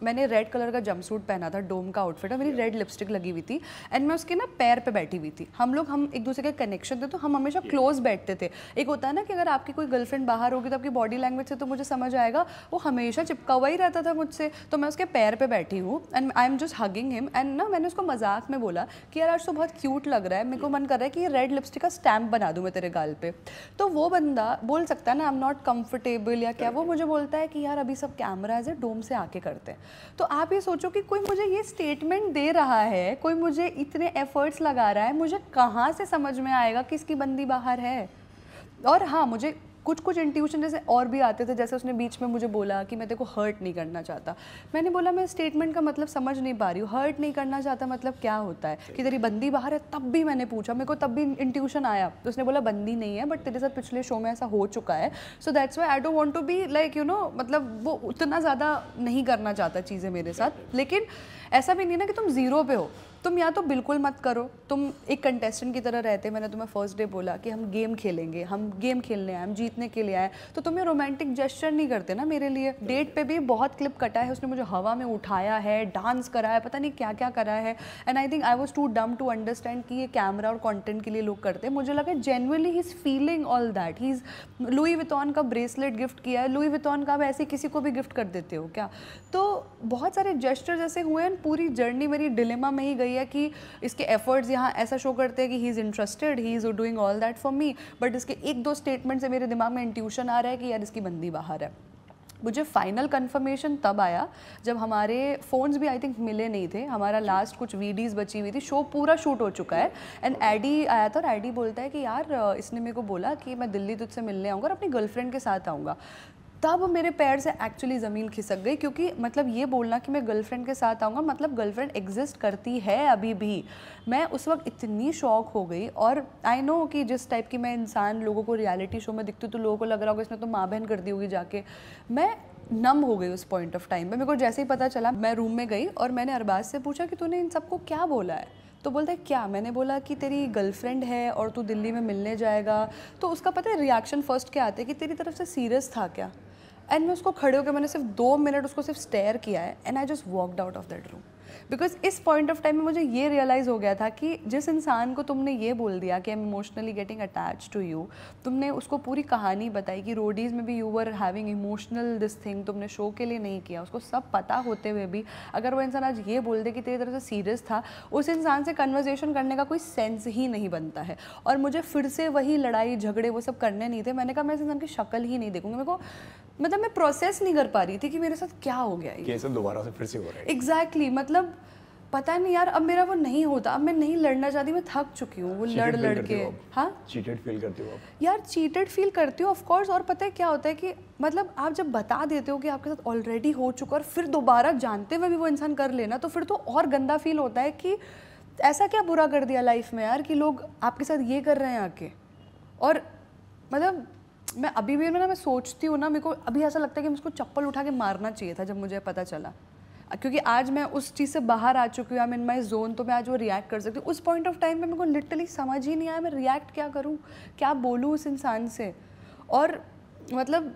मैंने रेड कलर का जंप सूट पहना था डोम का आउटफिट है मेरी रेड लिपस्टिक लगी हुई थी एंड मैं उसके ना पैर पे बैठी हुई थी हम लोग हम एक दूसरे के कनेक्शन थे तो हम हमेशा क्लोज बैठते थे एक होता है ना कि अगर आपकी कोई गर्लफ्रेंड बाहर होगी तो आपकी बॉडी लैंग्वेज से तो मुझे समझ आएगा वो हमेशा चिपका हुआ ही रहता था मुझसे तो मैं उसके पैर पर बैठी हूँ and I am just hugging him and ना मैंने उसको मजाक में बोला कि यार आज तो बहुत क्यूट लग रहा है मेरे को मन कर रहा है कि ये रेड लिपस्टिक का स्टैम्प बना दूँ मैं तेरे गाल पर तो वो बंदा बोल सकता है ना आई एम नॉट कम्फर्टेबल या क्या वो मुझे बोलता है कि यार अभी सब कैमराज है डोम से आके करते हैं तो आप ये सोचो कि कोई मुझे ये स्टेटमेंट दे रहा है कोई मुझे इतने एफर्ट्स लगा रहा है मुझे कहाँ से समझ में आएगा कि इसकी बंदी बाहर है और हाँ मुझे कुछ कुछ इंट्यूशन जैसे और भी आते थे जैसे उसने बीच में मुझे बोला कि मैं तेरे को हर्ट नहीं करना चाहता मैंने बोला मैं स्टेटमेंट का मतलब समझ नहीं पा रही हूँ हर्ट नहीं करना चाहता मतलब क्या होता है कि तेरी बंदी बाहर है तब भी मैंने पूछा मेरे को तब भी इंट्यूशन आया तो उसने बोला बंदी नहीं है बट तेरे साथ पिछले शो में ऐसा हो चुका है so that's why I don't want to be like you know मतलब वो उतना ज़्यादा नहीं करना चाहता चीज़ें मेरे साथ लेकिन ऐसा भी नहीं ना कि तुम ज़ीरो पे हो तुम या तो बिल्कुल मत करो तुम एक कंटेस्टेंट की तरह रहते मैंने तुम्हें फर्स्ट डे बोला कि हम गेम खेलेंगे हम गेम खेलने आए हम जीतने के लिए आए तो तुम ये रोमांटिक जेस्चर नहीं करते ना मेरे लिए डेट पे भी बहुत क्लिप कटा है उसने मुझे हवा में उठाया है डांस करा है पता नहीं क्या क्या करा है and I think I was too dumb to understand कि ये कैमरा और कॉन्टेंट के लिए लोग करते हैं मुझे लगा genuinely he is feeling all that he is Louis Vuitton का ब्रेसलेट गिफ्ट किया है लुई वितौन का आप ऐसे किसी को भी गिफ्ट कर देते हो क्या तो बहुत सारे जेस्टर जैसे हुए हैं पूरी जर्नी मेरी डिलेमा में ही गई रही है कि इसके एफर्ट्स यहाँ ऐसा शो करते हैं कि he is interested he is doing all that for me but इसके एक दो स्टेटमेंट से मेरे दिमाग में इंट्यूशन आ रहा है कि यार इसकी बंदी बाहर है मुझे फाइनल कन्फर्मेशन तब आया जब हमारे फ़ोन्स भी आई थिंक मिले नहीं थे हमारा लास्ट कुछ वीडियोस बची हुई थी शो पूरा शूट हो चुका है एंड एडी आया था और एडी बोलता है कि यार इसने मेरे को बोला कि मैं दिल्ली तुझसे मिलने आऊँगा और अपनी गर्लफ्रेंड के साथ आऊँगा तब मेरे पैर से एक्चुअली ज़मीन खिसक गई क्योंकि मतलब ये बोलना कि मैं गर्लफ्रेंड के साथ आऊँगा मतलब गर्लफ्रेंड एग्जिस्ट करती है अभी भी मैं उस वक्त इतनी शौक हो गई और आई नो कि जिस टाइप की मैं इंसान लोगों को रियलिटी शो में दिखती हूँ तो लोगों को लग रहा होगा इसने तो माँ बहन कर दी होगी जाके मैं नम हो गई उस पॉइंट ऑफ टाइम में मेरे को जैसे ही पता चला मैं रूम में गई और मैंने अरबाज से पूछा कि तूने इन सबको क्या बोला है तो बोलता है क्या मैंने बोला कि तेरी गर्लफ्रेंड है और तू दिल्ली में मिलने जाएगा तो उसका पता है रिएक्शन फर्स्ट क्या आते है कि तेरी तरफ से सीरियस था क्या एंड मैं उसको खड़े होकर मैंने सिर्फ दो मिनट उसको सिर्फ स्टेयर किया है and I just walked out of that room because इस पॉइंट ऑफ टाइम में मुझे ये रियलाइज़ हो गया था कि जिस इंसान को तुमने ये बोल दिया कि I am emotionally getting attach to you तुमने उसको पूरी कहानी बताई कि रोडीज़ में भी you were having emotional this thing तुमने शो के लिए नहीं किया उसको सब पता होते हुए भी अगर वो इंसान आज ये बोल दे कि तेरी तरह से सीरियस था उस इंसान से कन्वर्जेशन करने का कोई सेंस ही नहीं बनता है और मुझे फिर से वही लड़ाई झगड़े वो सब करने नहीं थे मैंने कहा मैं इस इंसान की शक्ल ही नहीं देखूंगी मेरे को मतलब मैं प्रोसेस नहीं कर पा रही थी कि मेरे साथ क्या हो गया ये सब दोबारा से फिर से हो रहा है एग्जैक्टली exactly, मतलब मतलब पता नहीं यार अब मेरा वो नहीं होता अब मैं नहीं लड़ना चाहती मैं थक चुकी हूँ वो लड़ लड़ के हाँ चीटेड फील करती हो यार चीटेड फील करती हूँ ऑफकोर्स और पता है क्या होता है कि मतलब आप जब बता देते हो कि आपके साथ ऑलरेडी हो चुका और फिर दोबारा जानते हुए भी वो इंसान कर लेना तो फिर तो और गंदा फील होता है कि ऐसा क्या बुरा कर दिया लाइफ में यार कि लोग आपके साथ ये कर रहे हैं आके और मतलब मैं अभी भी ना मैं सोचती हूँ ना मेरे को अभी ऐसा लगता है कि मुझको चप्पल उठा के मारना चाहिए था जब मुझे पता चला क्योंकि आज मैं उस चीज़ से बाहर आ चुकी हूँ आई मीन माई जोन तो मैं आज वो रिएक्ट कर सकती हूँ उस पॉइंट ऑफ टाइम पे मेरे को लिटरली समझ ही नहीं आया मैं रिएक्ट क्या करूँ क्या बोलूँ उस इंसान से और मतलब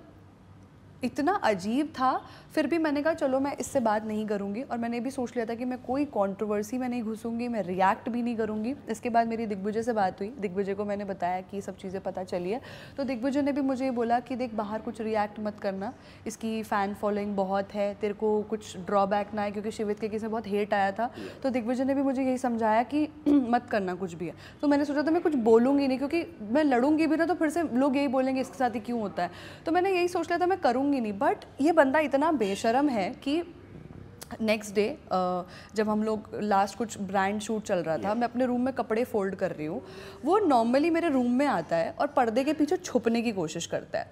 इतना अजीब था फिर भी मैंने कहा चलो मैं इससे बात नहीं करूँगी और मैंने भी सोच लिया था कि मैं कोई कंट्रोवर्सी में नहीं घुसूँगी मैं रिएक्ट भी नहीं करूँगी इसके बाद मेरी दिग्विजय से बात हुई दिग्विजय को मैंने बताया कि सब चीज़ें पता चली है तो दिग्विजय ने भी मुझे बोला कि देख बाहर कुछ रिएक्ट मत करना इसकी फ़ैन फॉलोइंग बहुत है तेरे को कुछ ड्रॉबैक ना है क्योंकि शिवित के किसी बहुत हेट आया था तो दिग्विजय ने भी मुझे यही समझाया कि [clears throat] मत करना कुछ भी है तो मैंने सोचा था मैं कुछ बोलूँगी नहीं क्योंकि मैं लड़ूंगी भी ना तो फिर से लोग यही बोलेंगे इसके साथ ही क्यों होता है तो मैंने यही सोच लिया था मैं करूँगी करूँगी नहीं बट ये बंदा इतना बेशरम है कि नेक्स्ट डे जब हम लोग लास्ट कुछ ब्रांड शूट चल रहा था मैं अपने रूम में कपड़े फोल्ड कर रही हूँ वो नॉर्मली मेरे रूम में आता है और पर्दे के पीछे छुपने की कोशिश करता है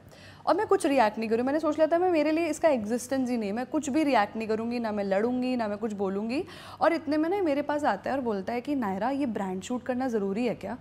और मैं कुछ रिएक्ट नहीं करूँ मैंने सोच लिया था मैं मेरे लिए इसका एग्जिस्टेंस ही नहीं मैं कुछ भी रिएक्ट नहीं करूँगी ना मैं लड़ूंगी ना मैं कुछ बोलूँगी और इतने में ना मेरे पास आता है और बोलता है कि नायरा ये ब्रांड शूट करना ज़रूरी है क्या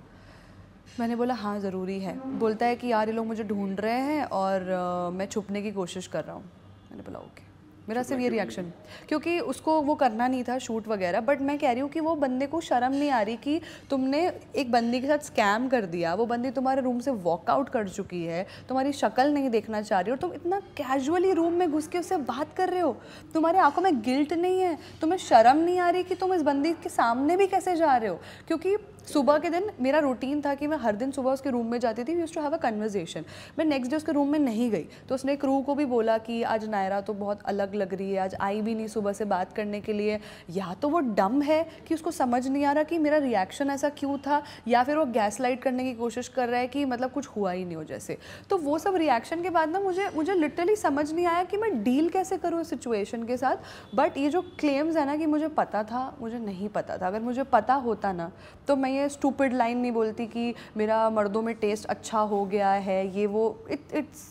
मैंने बोला हाँ ज़रूरी है बोलता है कि यार ये लोग मुझे ढूंढ रहे हैं और आ, मैं छुपने की कोशिश कर रहा हूँ मैंने बोला ओके मेरा सिर्फ ये रिएक्शन क्योंकि उसको वो करना नहीं था शूट वगैरह बट मैं कह रही हूँ कि वो बंदे को शर्म नहीं आ रही कि तुमने एक बंदी के साथ स्कैम कर दिया वो बंदी तुम्हारे रूम से वॉकआउट कर चुकी है तुम्हारी शक्ल नहीं देखना चाह रही और तुम इतना कैजुअली रूम में घुस के उससे बात कर रहे हो तुम्हारे आंखों में गिल्ट नहीं है तुम्हें शर्म नहीं आ रही कि तुम इस बंदी के सामने भी कैसे जा रहे हो क्योंकि सुबह के दिन मेरा रूटीन था कि मैं हर दिन सुबह उसके रूम में जाती थी use to have a conversation मैं नेक्स्ट डे उसके रूम में नहीं गई तो उसने क्रू को भी बोला कि आज नायरा तो बहुत अलग लग रही है आज आई भी नहीं सुबह से बात करने के लिए या तो वो डम है कि उसको समझ नहीं आ रहा कि मेरा रिएक्शन ऐसा क्यों था या फिर वो गैस लाइट करने की कोशिश कर रहा है कि मतलब कुछ हुआ ही नहीं हो जैसे तो वो सब रिएक्शन के बाद ना मुझे मुझे लिटरली समझ नहीं आया कि मैं डील कैसे करूँ इस सिचुएशन के साथ बट ये जो क्लेम्स है ना कि मुझे पता था मुझे नहीं पता था अगर मुझे पता होता ना तो मैं ये ये स्टूपिड लाइन नहीं बोलती कि मेरा मर्दों में टेस्ट अच्छा हो गया है ये वो it it's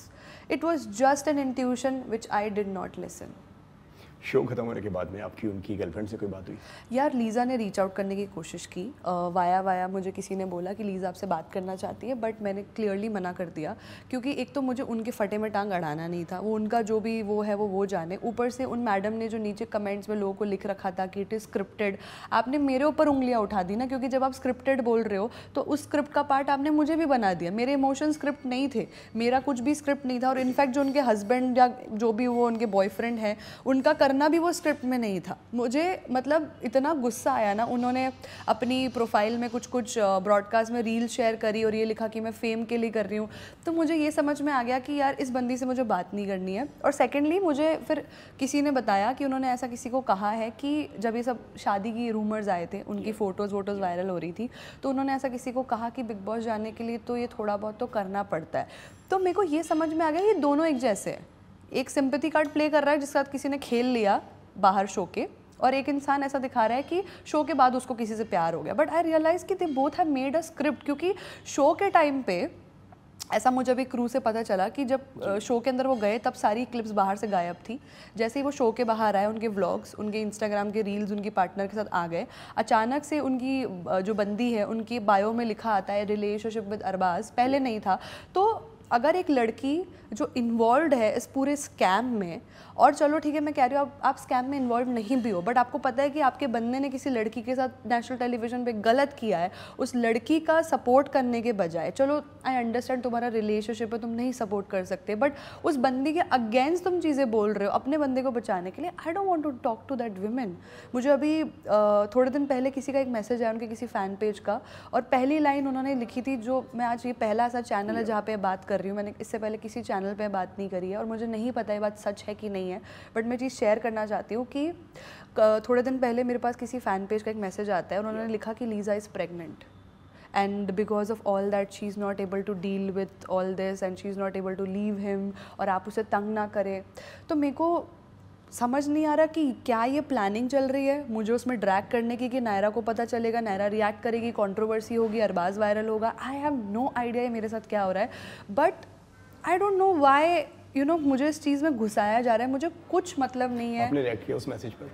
it was just an intuition which I did not listen show खत्म होने के बाद में आपकी उनकी गर्लफ्रेंड से कोई बात हुई यार लीज़ा ने रीच आउट करने की कोशिश की आ, वाया वाया मुझे किसी ने बोला कि लीज़ा आपसे बात करना चाहती है बट मैंने क्लियरली मना कर दिया क्योंकि एक तो मुझे उनके फटे में टांग अड़ाना नहीं था वो उनका जो भी वो है वो वो जाने ऊपर से उन मैडम ने जो नीचे कमेंट्स में लोगों को लिख रखा था कि इट इज़ स्क्रिप्टेड आपने मेरे ऊपर उंगलियाँ उठा दी ना क्योंकि जब आप स्क्रिप्टेड बोल रहे हो तो उस स्क्रिप्ट का पार्ट आपने मुझे भी बना दिया मेरे इमोशन स्क्रिप्ट नहीं थे मेरा कुछ भी स्क्रिप्ट नहीं था और इनफैक्ट जो उनके हस्बैंड या जो भी वो उनके बॉयफ्रेंड हैं उनका करना करना भी वो स्क्रिप्ट में नहीं था मुझे मतलब इतना गुस्सा आया ना उन्होंने अपनी प्रोफाइल में कुछ कुछ ब्रॉडकास्ट में रील शेयर करी और ये लिखा कि मैं फेम के लिए कर रही हूँ तो मुझे ये समझ में आ गया कि यार इस बंदी से मुझे बात नहीं करनी है और सेकेंडली मुझे फिर किसी ने बताया कि उन्होंने ऐसा किसी को कहा है कि जब ये सब शादी की रूमर्स आए थे उनकी फ़ोटोज़ वोटोज़ वायरल हो रही थी तो उन्होंने ऐसा किसी को कहा कि बिग बॉस जाने के लिए तो ये थोड़ा बहुत तो करना पड़ता है तो मेरे को ये समझ में आ गया ये दोनों एक जैसे हैं एक सिंपथी कार्ड प्ले कर रहा है जिसके साथ किसी ने खेल लिया बाहर शो के और एक इंसान ऐसा दिखा रहा है कि शो के बाद उसको किसी से प्यार हो गया बट आई रियलाइज कि they both have made a script क्योंकि शो के टाइम पे ऐसा मुझे अभी क्रू से पता चला कि जब शो के अंदर वो गए तब सारी क्लिप्स बाहर से गायब थी जैसे ही वो शो के बाहर आए उनके व्लॉग्स उनके इंस्टाग्राम के रील्स उनके पार्टनर के साथ आ गए अचानक से उनकी जो बंदी है उनकी बायो में लिखा आता है रिलेशनशिप विद अरबाज पहले नहीं था तो अगर एक लड़की जो इन्वॉल्व है इस पूरे स्कैम में और चलो ठीक है मैं कह रही हूँ आप, आप स्कैम में इन्वॉल्व नहीं भी हो बट आपको पता है कि आपके बंदे ने किसी लड़की के साथ नेशनल टेलीविजन पे गलत किया है उस लड़की का सपोर्ट करने के बजाय चलो आई अंडरस्टैंड तुम्हारा रिलेशनशिप है तुम नहीं सपोर्ट कर सकते बट उस बंदी के अगेंस्ट तुम चीज़ें बोल रहे हो अपने बंदे को बचाने के लिए I don't want to talk to that women मुझे अभी थोड़े दिन पहले किसी का एक मैसेज आया उनके किसी फ़ैन पेज का और पहली लाइन उन्होंने लिखी थी जो मैं आज ये पहला ऐसा चैनल है जहाँ पे बात कर कर रही हूँ मैंने इससे पहले किसी चैनल पे बात नहीं करी है और मुझे नहीं पता ये बात सच है कि नहीं है बट मैं चीज़ शेयर करना चाहती हूँ कि थोड़े दिन पहले मेरे पास किसी फ़ैन पेज का एक मैसेज आता है उन्होंने लिखा कि Lisa is pregnant and because of all that she is not able to deal with all this and she is not able to leave him और आप उसे तंग ना करें तो मेरे को समझ नहीं आ रहा कि क्या ये प्लानिंग चल रही है मुझे उसमें ड्रैग करने की कि नायरा को पता चलेगा नायरा रिएक्ट करेगी कंट्रोवर्सी होगी अरबाज वायरल होगा आई हैव नो आइडिया मेरे साथ क्या हो रहा है but I don't know why you know मुझे इस चीज़ में घुसाया जा रहा है मुझे कुछ मतलब नहीं है आपने रिएक्ट किया उस मैसेज पर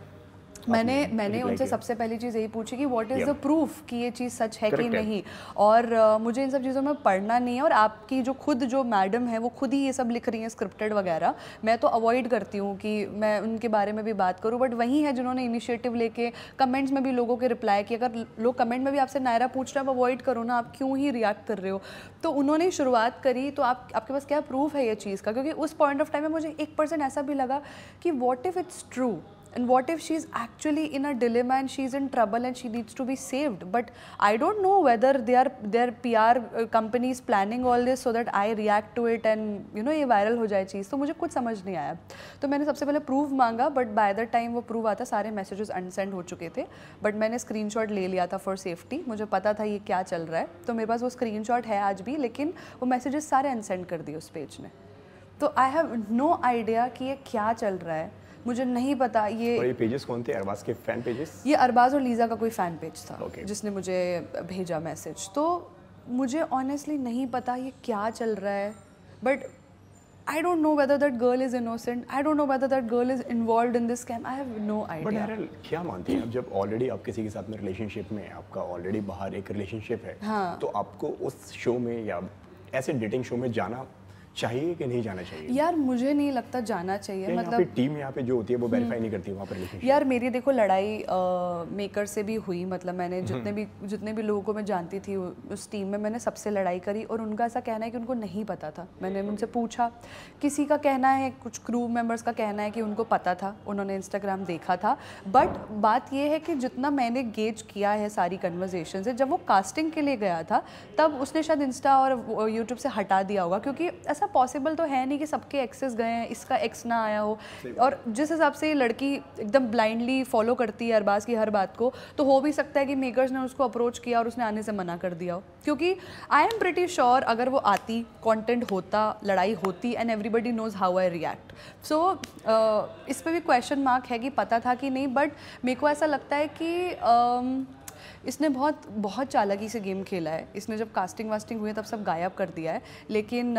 मैंने मैंने उनसे सबसे पहली चीज़ यही पूछी कि व्हाट इज़ द प्रूफ कि ये चीज़ सच है कि नहीं और मुझे इन सब चीज़ों में पढ़ना नहीं है और आपकी जो खुद जो मैडम है वो खुद ही ये सब लिख रही हैं स्क्रिप्टेड वगैरह मैं तो अवॉइड करती हूँ कि मैं उनके बारे में भी बात करूँ बट वही है जिन्होंने इनिशिएटिव लेके कमेंट्स में भी लोगों के रिप्लाई किया अगर लोग कमेंट में भी आपसे नायरा पूछ रहे हैं आप अवॉइड करो ना आप क्यों ही रिएक्ट कर रहे हो तो उन्होंने शुरुआत करी तो आप आपके पास क्या प्रूफ है ये चीज़ का क्योंकि उस पॉइंट ऑफ टाइम में मुझे एक परसेंट ऐसा भी लगा कि what if it's true And what if she's actually in a dilemma and she's in trouble and she needs to be saved? But I don't know whether they are their PR companies planning all this so that I react to it and you know ye viral ho jaye cheez to mujhe kuch samajh nahi aaya to maine sabse pehle proof manga but by the time wo proof aata sare messages unsend ho chuke the but maine screenshot le liya tha for safety mujhe pata tha ye kya chal raha hai to mere paas wo screenshot hai aaj bhi lekin wo messages sare unsend kar diye us page ne तो आई have no idea कि ये क्या चल रहा है मुझे नहीं पता ये और ये पेजेस कौन थे अरबाज के फैन पेजेस ये अरबाज और लीज़ा का कोई फ़ैन पेज था okay. जिसने मुझे भेजा मैसेज तो मुझे ऑनेस्टली नहीं पता ये क्या चल रहा है but I don't know whether that girl is innocent I don't know whether that girl is involve in this scam I have no idea. But Haral, क्या मानते हैं आप जब ऑलरेडी आप किसी के साथ में रिलेशनशिप में है आपका ऑलरेडी बाहर एक रिलेशनशिप है हाँ. तो आपको उस शो में या ऐसे डेटिंग शो में जाना चाहिए कि नहीं जाना चाहिए यार मुझे नहीं लगता जाना चाहिए मतलब टीम यहाँ पे जो होती है वो वेरीफाई हम्म। नहीं करती वहाँ पर यार मेरी देखो लड़ाई आ, मेकर से भी हुई मतलब मैंने हम्म। जितने भी जितने भी लोगों को मैं जानती थी उस टीम में मैंने सबसे लड़ाई करी और उनका ऐसा कहना है कि उनको नहीं पता था मैंने उनसे पूछा किसी का कहना है कुछ क्रू मेम्बर्स का कहना है कि उनको पता था उन्होंने इंस्टाग्राम देखा था बट बात यह है कि जितना मैंने गेज किया है सारी कन्वर्जेशन से जब वो कास्टिंग के लिए गया था तब उसने शायद इंस्टा और यूट्यूब से हटा दिया होगा क्योंकि ऐसा ऐसा पॉसिबल तो है नहीं कि सबके एक्सेस गए हैं इसका एक्स ना आया हो और जिस हिसाब से ये लड़की एकदम ब्लाइंडली फॉलो करती है अरबाज की हर बात को तो हो भी सकता है कि मेकर्स ने उसको अप्रोच किया और उसने आने से मना कर दिया हो क्योंकि आई एम प्रिटी श्योर अगर वो आती कॉन्टेंट होता लड़ाई होती and everybody knows how I react so इस पर भी क्वेश्चन मार्क है कि पता था कि नहीं बट मेरे को ऐसा लगता है कि uh, इसने बहुत बहुत चालाकी से गेम खेला है इसने जब कास्टिंग वास्टिंग हुई तब सब गायब कर दिया है लेकिन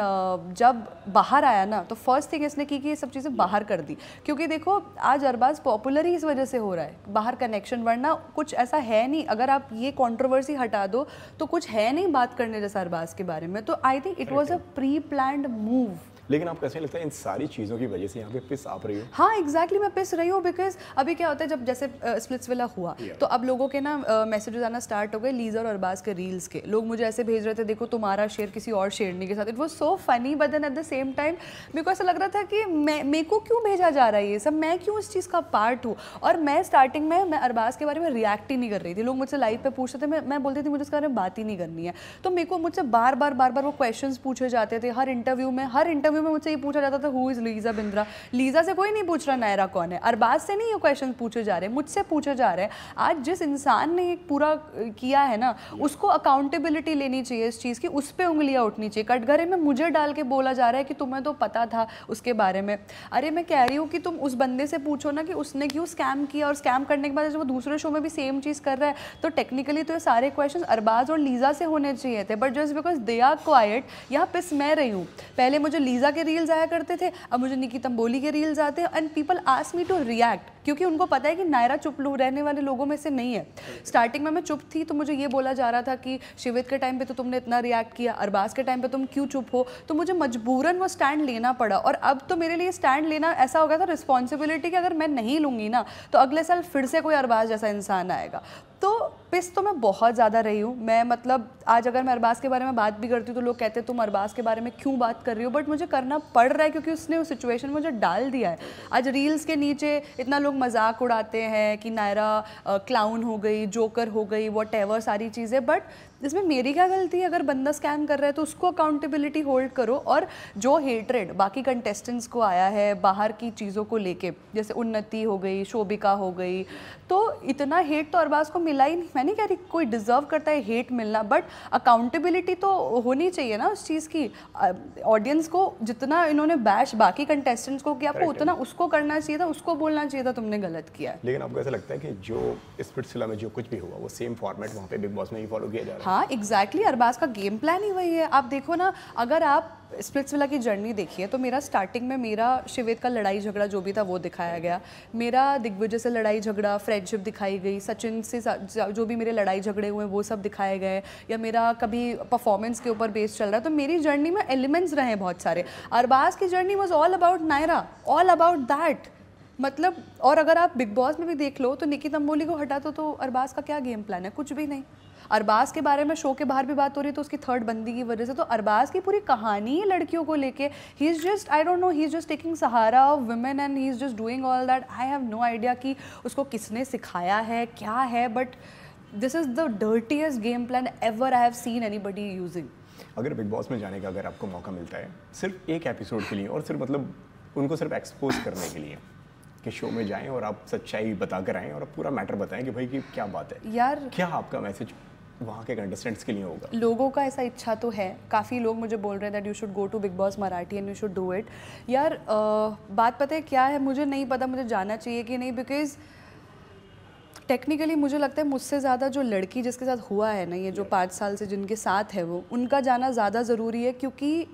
जब बाहर आया ना तो फर्स्ट थिंग इसने की कि ये सब चीज़ें बाहर कर दी क्योंकि देखो आज अरबाज पॉपुलर ही इस वजह से हो रहा है बाहर कनेक्शन वरना कुछ ऐसा है नहीं अगर आप ये कॉन्ट्रोवर्सी हटा दो तो कुछ है नहीं बात करने जैसा अरबाज के बारे में तो I think it was a pre plan move लेकिन आप कैसे लगता है इन सारी चीज़ों की वजह से यहाँ पे पिस आप रही हो हाँ एग्जैक्टली exactly, मैं पिस रही हूँ बिकॉज अभी क्या होता है जब जैसे स्प्लिट्स वाला हुआ yeah. तो अब लोगों के ना मैसेजेस आना स्टार्ट हो गए लीजर और अरबाज के रील्स के लोग मुझे ऐसे भेज रहे थे देखो तुम्हारा शेयर किसी और शेरनी के साथ it was so funny but then at the same time मेरे को ऐसा लग रहा था कि मैं मेरे को क्यों भेजा जा रहा है ये सब मैं क्यों इस चीज़ का पार्ट हूँ और मैं स्टार्टिंग में मैं अरबाज के बारे में रिएक्ट ही नहीं कर रही थी लोग मुझसे लाइव पर पूछ रहे थे मैं मैं बोलती थी मुझे उसके बारे में बात ही नहीं करनी है तो मेरे को मुझसे बार बार बार बार वो क्वेश्चन पूछे जाते थे हर इंटरव्यू में हर इंटरव्यू इंटरव्यू में मुझसे ये पूछा जाता था who is Lisa Bindra Lisa से कोई नहीं पूछ रहा नायरा कौन है अरबाज से नहीं ये क्वेश्चन पूछे जा रहे मुझसे पूछे जा रहे आज जिस इंसान ने एक पूरा किया है ना उसको अकाउंटेबिलिटी लेनी चाहिए इस चीज़ की उस पर उंगलियाँ उठनी चाहिए कटघरे में मुझे डाल के बोला जा रहा है कि तुम्हें तो पता था उसके बारे में अरे मैं कह रही हूँ कि तुम उस बंदे से पूछो ना कि उसने क्यों स्कैम किया और स्कैम करने के बाद जब वो दूसरे शो में भी सेम चीज़ कर रहा है तो टेक्निकली तो ये सारे क्वेश्चन अरबाज और लीजा से होने चाहिए थे but just because they are quite यहाँ पिस मैं रही हूँ पहले मुझे लीजा के रील्स आया करते थे अब मुझे निकी बोली के रील्स आते हैं and people ask me to react क्योंकि उनको पता है कि नायरा चुप रहने वाले लोगों में से नहीं है स्टार्टिंग में मैं चुप थी तो मुझे ये बोला जा रहा था कि शिवित के टाइम पे तो तुमने इतना रिएक्ट किया अरबाज के टाइम पे तुम क्यों चुप हो तो मुझे मजबूरन वो स्टैंड लेना पड़ा और अब तो मेरे लिए स्टैंड लेना ऐसा हो गया था रिस्पॉन्सिबिलिटी कि अगर मैं नहीं लूँगी ना तो अगले साल फिर से कोई अरबाज जैसा इंसान आएगा तो पिस तो मैं बहुत ज़्यादा रही हूँ मैं मतलब आज अगर मैं अरबाज के बारे में बात भी करती हूँ तो लोग कहते हैं तुम अरबाज के बारे में क्यों बात कर रही हो बट मुझे करना पड़ रहा है क्योंकि उसने उस सिचुएशन में मुझे डाल दिया है आज रील्स के नीचे इतना लोग लोग मजाक उड़ाते हैं कि नायरा क्लाउन हो गई जोकर हो गई वट सारी चीज़ें बट इसमें मेरी क्या गलती है अगर बंदा स्कैम कर रहा है तो उसको अकाउंटेबिलिटी होल्ड करो और जो हेटरेड बाकी कंटेस्टेंट्स को आया है बाहर की चीज़ों को लेके जैसे उन्नति हो गई शोभिका हो गई तो इतना हेट तो अरबाज को मिला ही नहीं मैं नहीं कह रही कोई डिज़र्व करता है हेट मिलना बट अकाउंटेबिलिटी तो होनी चाहिए ना उस चीज़ की ऑडियंस को जितना इन्होंने बैश बाकी कंटेस्टेंट्स को किया आपको उतना उसको करना चाहिए था उसको बोलना चाहिए था तुमने गलत किया लेकिन आपको ऐसा लगता है कि जो इस सिलसिला में जो कुछ भी हुआ वो सेम फॉर्मेट वहाँ पे बिग बॉस में ही फॉलो किया जा रहा है हाँ, हाँ एग्जैक्टली exactly, अरबाज का गेम प्लान ही वही है आप देखो ना अगर आप स्प्लिट्स वाला की जर्नी देखिए तो मेरा स्टार्टिंग में मेरा शिवेद का लड़ाई झगड़ा जो भी था वो दिखाया गया मेरा दिग्विजय से लड़ाई झगड़ा फ्रेंडशिप दिखाई गई सचिन से जो भी मेरे लड़ाई झगड़े हुए वो सब दिखाए गए या मेरा कभी परफॉर्मेंस के ऊपर बेस चल रहा है तो मेरी जर्नी में एलिमेंट्स रहे हैं बहुत सारे अरबाज की journey was all about Naira all about that मतलब और अगर आप बिग बॉस में भी देख लो तो निकी तंबोली को हटा दो तो अरबाज का क्या गेम प्लान है कुछ भी नहीं अरबाज के बारे में शो के बाहर भी बात हो रही है तो उसकी थर्ड बंदी की वजह से तो अरबाज की पूरी कहानी है लड़कियों को लेके he is just I don't know he is just taking सहारा of women and he is just doing all that I have no idea कि उसको किसने सिखाया है क्या है but this is the dirtiest game plan ever I have seen anybody using अगर Bigg Boss में जाने का अगर आपको मौका मिलता है सिर्फ एक एपिसोड के लिए और सिर्फ मतलब उनको सिर्फ एक्सपोज करने के लिए के शो में जाएं और आप सच्चाई बताकर आएँ और पूरा मैटर बताएं कि भाई कि क्या बात है यार क्या आपका मैसेज वहाँ के कंटेस्टेंट्स के लिए होगा लोगों का ऐसा इच्छा तो है काफ़ी लोग मुझे बोल रहे हैं that you should go to Bigg Boss Marathi and you should do it यार आ, बात पता है क्या है मुझे नहीं पता मुझे जाना चाहिए कि नहीं बिकॉज टेक्निकली मुझे लगता है मुझसे ज़्यादा जो लड़की जिसके साथ हुआ है ना ये जो पाँच साल से जिनके साथ है वो उनका जाना ज़्यादा ज़रूरी है क्योंकि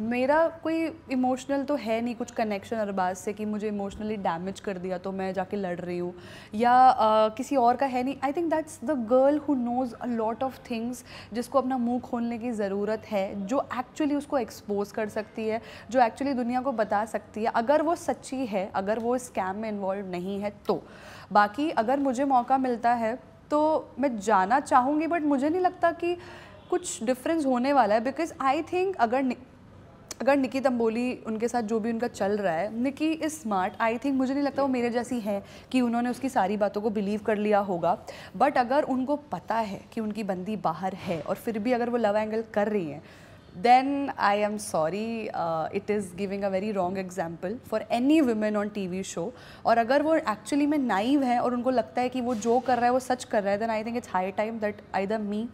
मेरा कोई इमोशनल तो है नहीं कुछ कनेक्शन अरबाज से कि मुझे इमोशनली डैमेज कर दिया तो मैं जाके लड़ रही हूँ या uh, किसी और का है नहीं I think that's the girl who knows a lot of things जिसको अपना मुंह खोलने की ज़रूरत है जो एक्चुअली उसको एक्सपोज कर सकती है जो एक्चुअली दुनिया को बता सकती है अगर वो सच्ची है अगर वो स्कैम में इन्वॉल्व नहीं है तो बाकी अगर मुझे मौका मिलता है तो मैं जाना चाहूँगी बट मुझे नहीं लगता कि कुछ डिफरेंस होने वाला है बिकॉज आई थिंक अगर अगर निकी तंबोली उनके साथ जो भी उनका चल रहा है Nikki is smart I think मुझे नहीं लगता वो मेरे जैसी हैं कि उन्होंने उसकी सारी बातों को बिलीव कर लिया होगा बट अगर उनको पता है कि उनकी बंदी बाहर है और फिर भी अगर वो लव एंगल कर रही हैं then I am sorry, uh, it is giving a very wrong example for any women on TV show. और अगर वो एक्चुअली में नाइव है और उनको लगता है कि वो जो कर रहा है वो सच कर रहा है then I think it's high time that I the me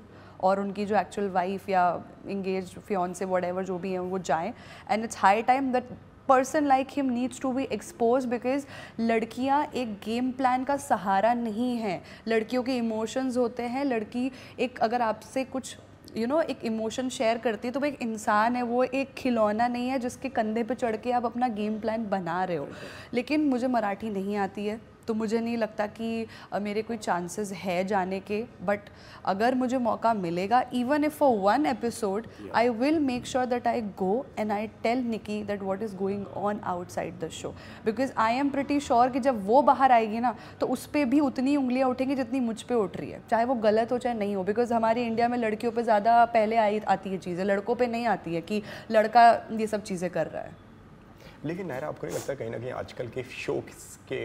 और उनकी जो एक्चुअल वाइफ या इंगेज फ्योन से वट जो भी हैं वो जाएँ and it's high time that person like him needs to be expose because लड़कियाँ एक गेम प्लान का सहारा नहीं है लड़कियों के इमोशंस होते हैं लड़की एक अगर आपसे कुछ यू you नो know, एक इमोशन शेयर करती है तो वो एक इंसान है वो एक खिलौना नहीं है जिसके कंधे पे चढ़ के आप अपना गेम प्लान बना रहे हो लेकिन मुझे मराठी नहीं आती है तो मुझे नहीं लगता कि मेरे कोई चांसेस है जाने के बट अगर मुझे मौका मिलेगा even if for one episode I will make sure that I go and I tell Nikki that what is going on outside the show because I am pretty sure कि जब वो बाहर आएगी ना तो उस पर भी उतनी उंगलियाँ उठेंगी जितनी मुझ पर उठ रही है चाहे वो गलत हो चाहे नहीं हो बिकॉज हमारे इंडिया में लड़कियों पर ज़्यादा पहले आई आती है चीज़ें लड़कों पर नहीं आती है कि लड़का ये सब चीज़ें कर रहा है लेकिन नायरा आपको नहीं लगता कहीं ना कहीं आजकल के शो के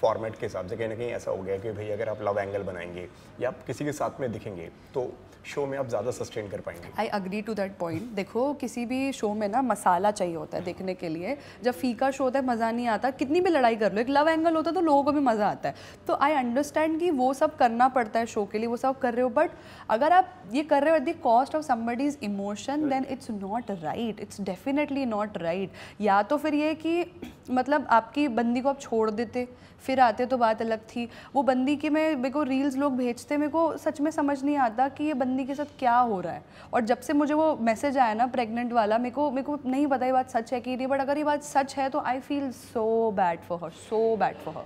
फॉर्मेट के हिसाब से कहीं ना कहीं ऐसा हो गया कि भाई अगर आप लव एंगल बनाएंगे या आप किसी के साथ में दिखेंगे तो शो में आप ज़्यादा सस्टेन कर पाएंगे I agree to that point देखो किसी भी शो में ना मसाला चाहिए होता है देखने के लिए जब फीका शो होता है मज़ा नहीं आता कितनी भी लड़ाई कर लो एक लव एंगल होता है तो लोगों को भी मज़ा आता है तो आई अंडरस्टैंड कि वो सब करना पड़ता है शो के लिए वो सब कर रहे हो बट अगर आप ये कर रहे हो at the cost of somebody's emotion then it's not right it's definitely not right या तो फिर ये ये कि मतलब आपकी बंदी को आप छोड़ देते फिर आते तो बात अलग थी वो बंदी के मैं मेरे को रील्स लोग भेजते मेरे को सच में समझ नहीं आता कि ये बंदी के साथ क्या हो रहा है और जब से मुझे वो मैसेज आया ना प्रेग्नेंट वाला मेरे को मेरे को नहीं पता ये बात सच है कि नहीं बट अगर ये बात सच है तो I feel so bad for her so bad for her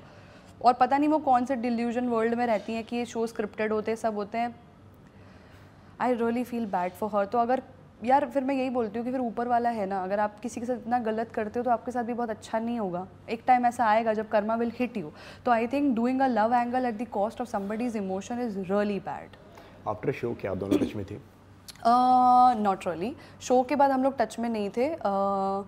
और पता नहीं वो कौन से डिल्यूजन वर्ल्ड में रहती हैं कि ये शो स्क्रिप्टेड होते हैं सब होते हैं I really feel bad for her तो अगर यार फिर मैं यही बोलती हूँ कि फिर ऊपर वाला है ना अगर आप किसी के साथ इतना गलत करते हो तो आपके साथ भी बहुत अच्छा नहीं होगा एक टाइम ऐसा आएगा जब कर्मा विल हिट यू तो I think doing a love angle at the cost of somebody's emotion is really bad after show क्या दोनों टच में थे नॉट रियली शो के बाद हम लोग टच में नहीं थे uh,